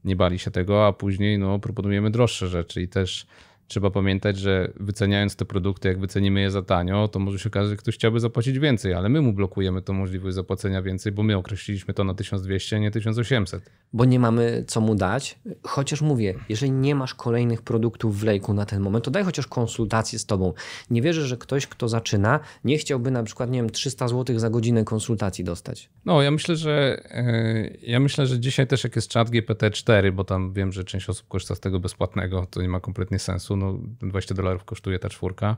nie bali się tego, a później no, proponujemy droższe rzeczy i też trzeba pamiętać, że wyceniając te produkty, jak wycenimy je za tanio, to może się okazać, że ktoś chciałby zapłacić więcej, ale my mu blokujemy tą możliwość zapłacenia więcej, bo my określiliśmy to na 1200, nie 1800. Bo nie mamy co mu dać. Chociaż mówię, jeżeli nie masz kolejnych produktów w lejku na ten moment, to daj chociaż konsultację z tobą. Nie wierzę, że ktoś, kto zaczyna, nie chciałby na przykład, nie wiem, 300 zł za godzinę konsultacji dostać. No, ja myślę, że e, ja myślę, że dzisiaj też jak jest czat GPT-4, bo tam wiem, że część osób korzysta z tego bezpłatnego, to nie ma kompletnie sensu no 20 dolarów kosztuje ta czwórka.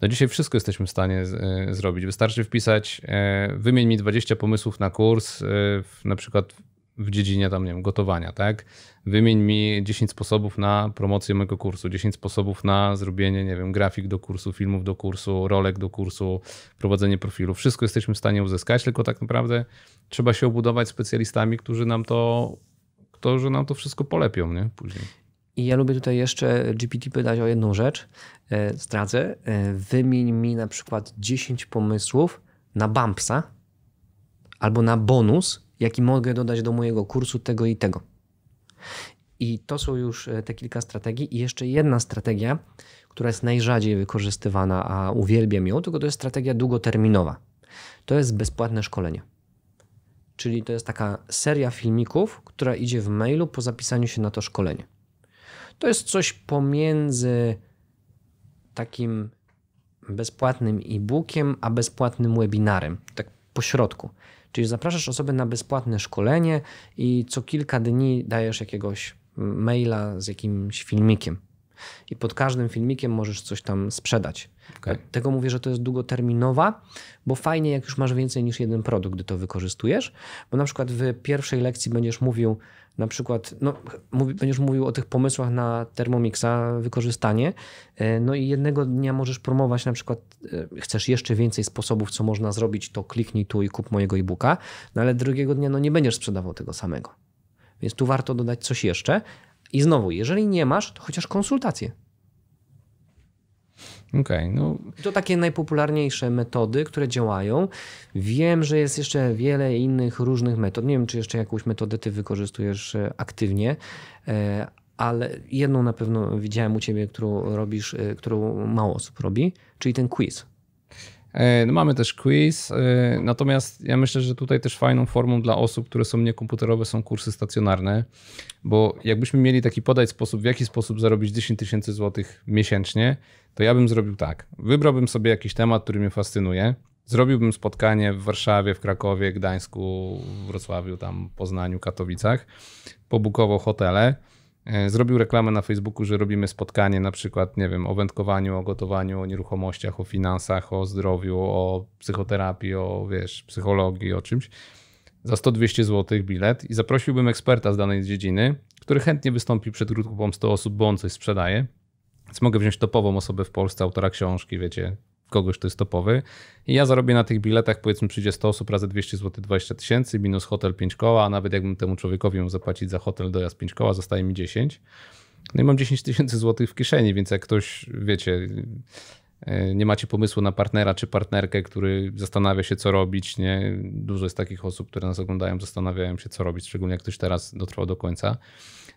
No dzisiaj wszystko jesteśmy w stanie z, e, zrobić. Wystarczy wpisać, e, wymień mi 20 pomysłów na kurs, e, w, na przykład w dziedzinie tam, nie wiem, gotowania, tak? Wymień mi 10 sposobów na promocję mojego kursu, 10 sposobów na zrobienie, nie wiem, grafik do kursu, filmów do kursu, rolek do kursu, prowadzenie profilu. Wszystko jesteśmy w stanie uzyskać, tylko tak naprawdę trzeba się obudować specjalistami, którzy nam to, którzy nam to wszystko polepią, nie? Później. I ja lubię tutaj jeszcze GPT pytać o jedną rzecz. E, zdradzę. E, wymień mi na przykład 10 pomysłów na bumpsa albo na bonus, jaki mogę dodać do mojego kursu tego i tego. I to są już e, te kilka strategii. I jeszcze jedna strategia, która jest najrzadziej wykorzystywana, a uwielbiam ją, tylko to jest strategia długoterminowa. To jest bezpłatne szkolenie. Czyli to jest taka seria filmików, która idzie w mailu po zapisaniu się na to szkolenie. To jest coś pomiędzy takim bezpłatnym e-bookiem, a bezpłatnym webinarem, tak pośrodku. Czyli zapraszasz osobę na bezpłatne szkolenie i co kilka dni dajesz jakiegoś maila z jakimś filmikiem. I pod każdym filmikiem możesz coś tam sprzedać. Okay. Tego mówię, że to jest długoterminowa, bo fajnie, jak już masz więcej niż jeden produkt, gdy to wykorzystujesz. Bo na przykład w pierwszej lekcji będziesz mówił, na przykład, no, będziesz mówił o tych pomysłach na Thermomixa, wykorzystanie, e, no i jednego dnia możesz promować na przykład, e, chcesz jeszcze więcej sposobów, co można zrobić, to kliknij tu i kup mojego e-booka, no ale drugiego dnia no, nie będziesz sprzedawał tego samego. Więc tu warto dodać coś jeszcze. I znowu, jeżeli nie masz, to chociaż konsultacje. Okay, no. To takie najpopularniejsze metody, które działają. Wiem, że jest jeszcze wiele innych różnych metod. Nie wiem, czy jeszcze jakąś metodę ty wykorzystujesz e, aktywnie, e, ale jedną na pewno widziałem u ciebie, którą robisz, e, którą mało osób robi, czyli ten quiz. E, no mamy też quiz, e, natomiast ja myślę, że tutaj też fajną formą dla osób, które są niekomputerowe, są kursy stacjonarne, bo jakbyśmy mieli taki podać sposób, w jaki sposób zarobić 10 tysięcy złotych miesięcznie, to ja bym zrobił tak. Wybrałbym sobie jakiś temat, który mnie fascynuje, zrobiłbym spotkanie w Warszawie, w Krakowie, Gdańsku, Wrocławiu, tam Poznaniu, Katowicach, pobukowo hotele E, zrobił reklamę na Facebooku, że robimy spotkanie na przykład, nie wiem, o wędkowaniu, o gotowaniu, o nieruchomościach, o finansach, o zdrowiu, o psychoterapii, o wiesz, psychologii, o czymś. Za 100-200 zł bilet i zaprosiłbym eksperta z danej dziedziny, który chętnie wystąpi przed grupą 100 osób, bo on coś sprzedaje. Więc mogę wziąć topową osobę w Polsce, autora książki, wiecie, kogoś, kto jest topowy. I ja zarobię na tych biletach, powiedzmy, 30 osób razy 200 zł 20 tysięcy, minus hotel 5 koła, a nawet jakbym temu człowiekowi miał zapłacić za hotel dojazd 5 koła, zostaje mi 10. No i mam 10 tysięcy złotych w kieszeni, więc jak ktoś, wiecie, e, nie macie pomysłu na partnera czy partnerkę, który zastanawia się, co robić. Nie? Dużo jest takich osób, które nas oglądają, zastanawiają się, co robić, szczególnie jak ktoś teraz dotrwał do końca.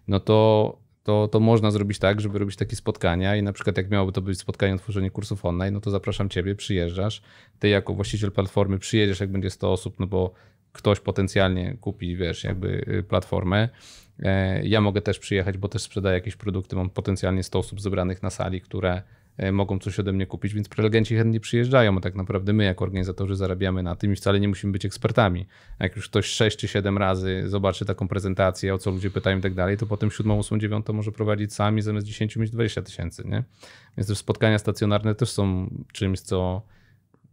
No to to, to można zrobić tak, żeby robić takie spotkania i na przykład jak miałoby to być spotkanie o tworzeniu kursów online, no to zapraszam ciebie, przyjeżdżasz, ty jako właściciel platformy przyjedziesz, jak będzie 100 osób, no bo ktoś potencjalnie kupi, wiesz, jakby y, platformę. E, ja mogę też przyjechać, bo też sprzedaję jakieś produkty, mam potencjalnie 100 osób zebranych na sali, które E, mogą coś ode mnie kupić, więc prelegenci chętnie przyjeżdżają, a tak naprawdę my jako organizatorzy zarabiamy na tym i wcale nie musimy być ekspertami. Jak już ktoś 6 czy 7 razy zobaczy taką prezentację, o co ludzie pytają i tak dalej, to potem 7, 8, 9 może prowadzić sami zamiast 10 mieć 20 tysięcy, nie? Więc też spotkania stacjonarne też są czymś, co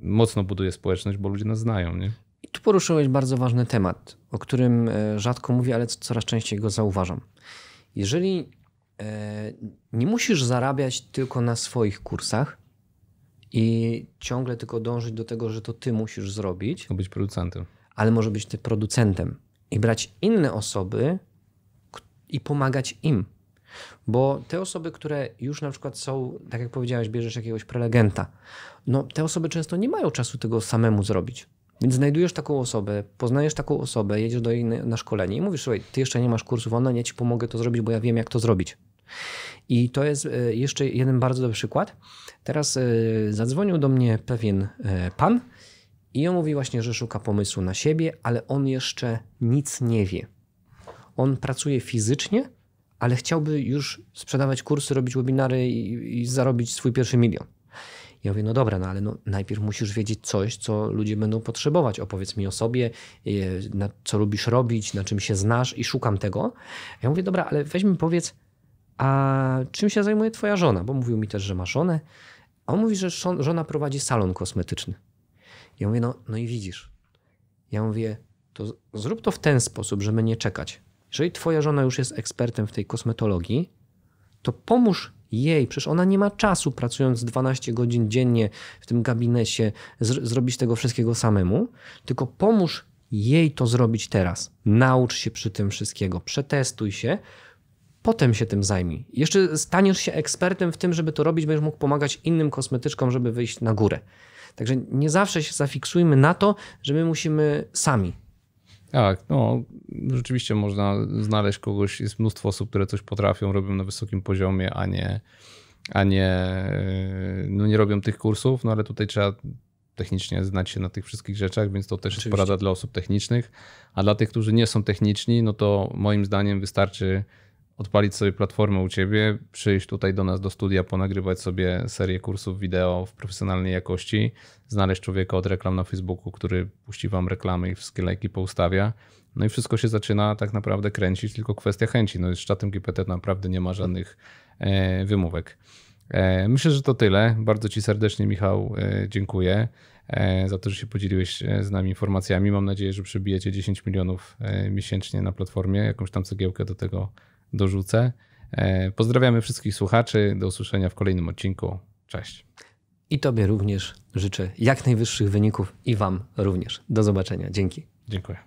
mocno buduje społeczność, bo ludzie nas znają, nie? I tu poruszyłeś bardzo ważny temat, o którym e, rzadko mówię, ale coraz częściej go zauważam. Jeżeli E, nie musisz zarabiać tylko na swoich kursach i ciągle tylko dążyć do tego, że to ty musisz zrobić. Być producentem. Ale może być ty producentem i brać inne osoby i pomagać im. Bo te osoby, które już na przykład są, tak jak powiedziałeś, bierzesz jakiegoś prelegenta, no te osoby często nie mają czasu tego samemu zrobić. Więc znajdujesz taką osobę, poznajesz taką osobę, jedziesz do jej na szkolenie i mówisz, słuchaj, ty jeszcze nie masz kursów, ona, ja ci pomogę to zrobić, bo ja wiem, jak to zrobić. I to jest e, jeszcze jeden bardzo dobry przykład. Teraz e, zadzwonił do mnie pewien e, pan i on mówi właśnie, że szuka pomysłu na siebie, ale on jeszcze nic nie wie. On pracuje fizycznie, ale chciałby już sprzedawać kursy, robić webinary i, i zarobić swój pierwszy milion. Ja mówię, no dobra, no ale no, najpierw musisz wiedzieć coś, co ludzie będą potrzebować. Opowiedz mi o sobie, na co lubisz robić, na czym się znasz i szukam tego. Ja mówię, dobra, ale weźmy powiedz, a czym się zajmuje twoja żona? Bo mówił mi też, że ma żonę. A on mówi, że żona prowadzi salon kosmetyczny. Ja mówię, no, no i widzisz. Ja mówię, to zrób to w ten sposób, żeby nie czekać. Jeżeli twoja żona już jest ekspertem w tej kosmetologii, to pomóż jej, przecież ona nie ma czasu pracując 12 godzin dziennie w tym gabinecie zrobić tego wszystkiego samemu, tylko pomóż jej to zrobić teraz. Naucz się przy tym wszystkiego, przetestuj się, potem się tym zajmij. Jeszcze staniesz się ekspertem w tym, żeby to robić, będziesz mógł pomagać innym kosmetyczkom, żeby wyjść na górę. Także nie zawsze się zafiksujmy na to, że my musimy sami. Tak, no rzeczywiście można znaleźć kogoś, jest mnóstwo osób, które coś potrafią, robią na wysokim poziomie, a nie, a nie, e, no nie robią tych kursów, no ale tutaj trzeba technicznie znać się na tych wszystkich rzeczach, więc to też Oczywiście. jest porada dla osób technicznych. A dla tych, którzy nie są techniczni, no to moim zdaniem wystarczy odpalić sobie platformę u ciebie, przyjść tutaj do nas do studia, ponagrywać sobie serię kursów wideo w profesjonalnej jakości, znaleźć człowieka od reklam na Facebooku, który puści wam reklamy i wszystkie lajki poustawia. No i wszystko się zaczyna tak naprawdę kręcić, tylko kwestia chęci. No z czatem GPT naprawdę nie ma żadnych e, wymówek. E, myślę, że to tyle. Bardzo ci serdecznie Michał e, dziękuję e, za to, że się podzieliłeś e, z nami informacjami. Mam nadzieję, że przebijecie 10 milionów e, miesięcznie na platformie, jakąś tam cegiełkę do tego dorzucę. E, pozdrawiamy wszystkich słuchaczy. Do usłyszenia w kolejnym odcinku. Cześć. I Tobie również życzę jak najwyższych wyników i Wam również. Do zobaczenia. Dzięki. Dziękuję.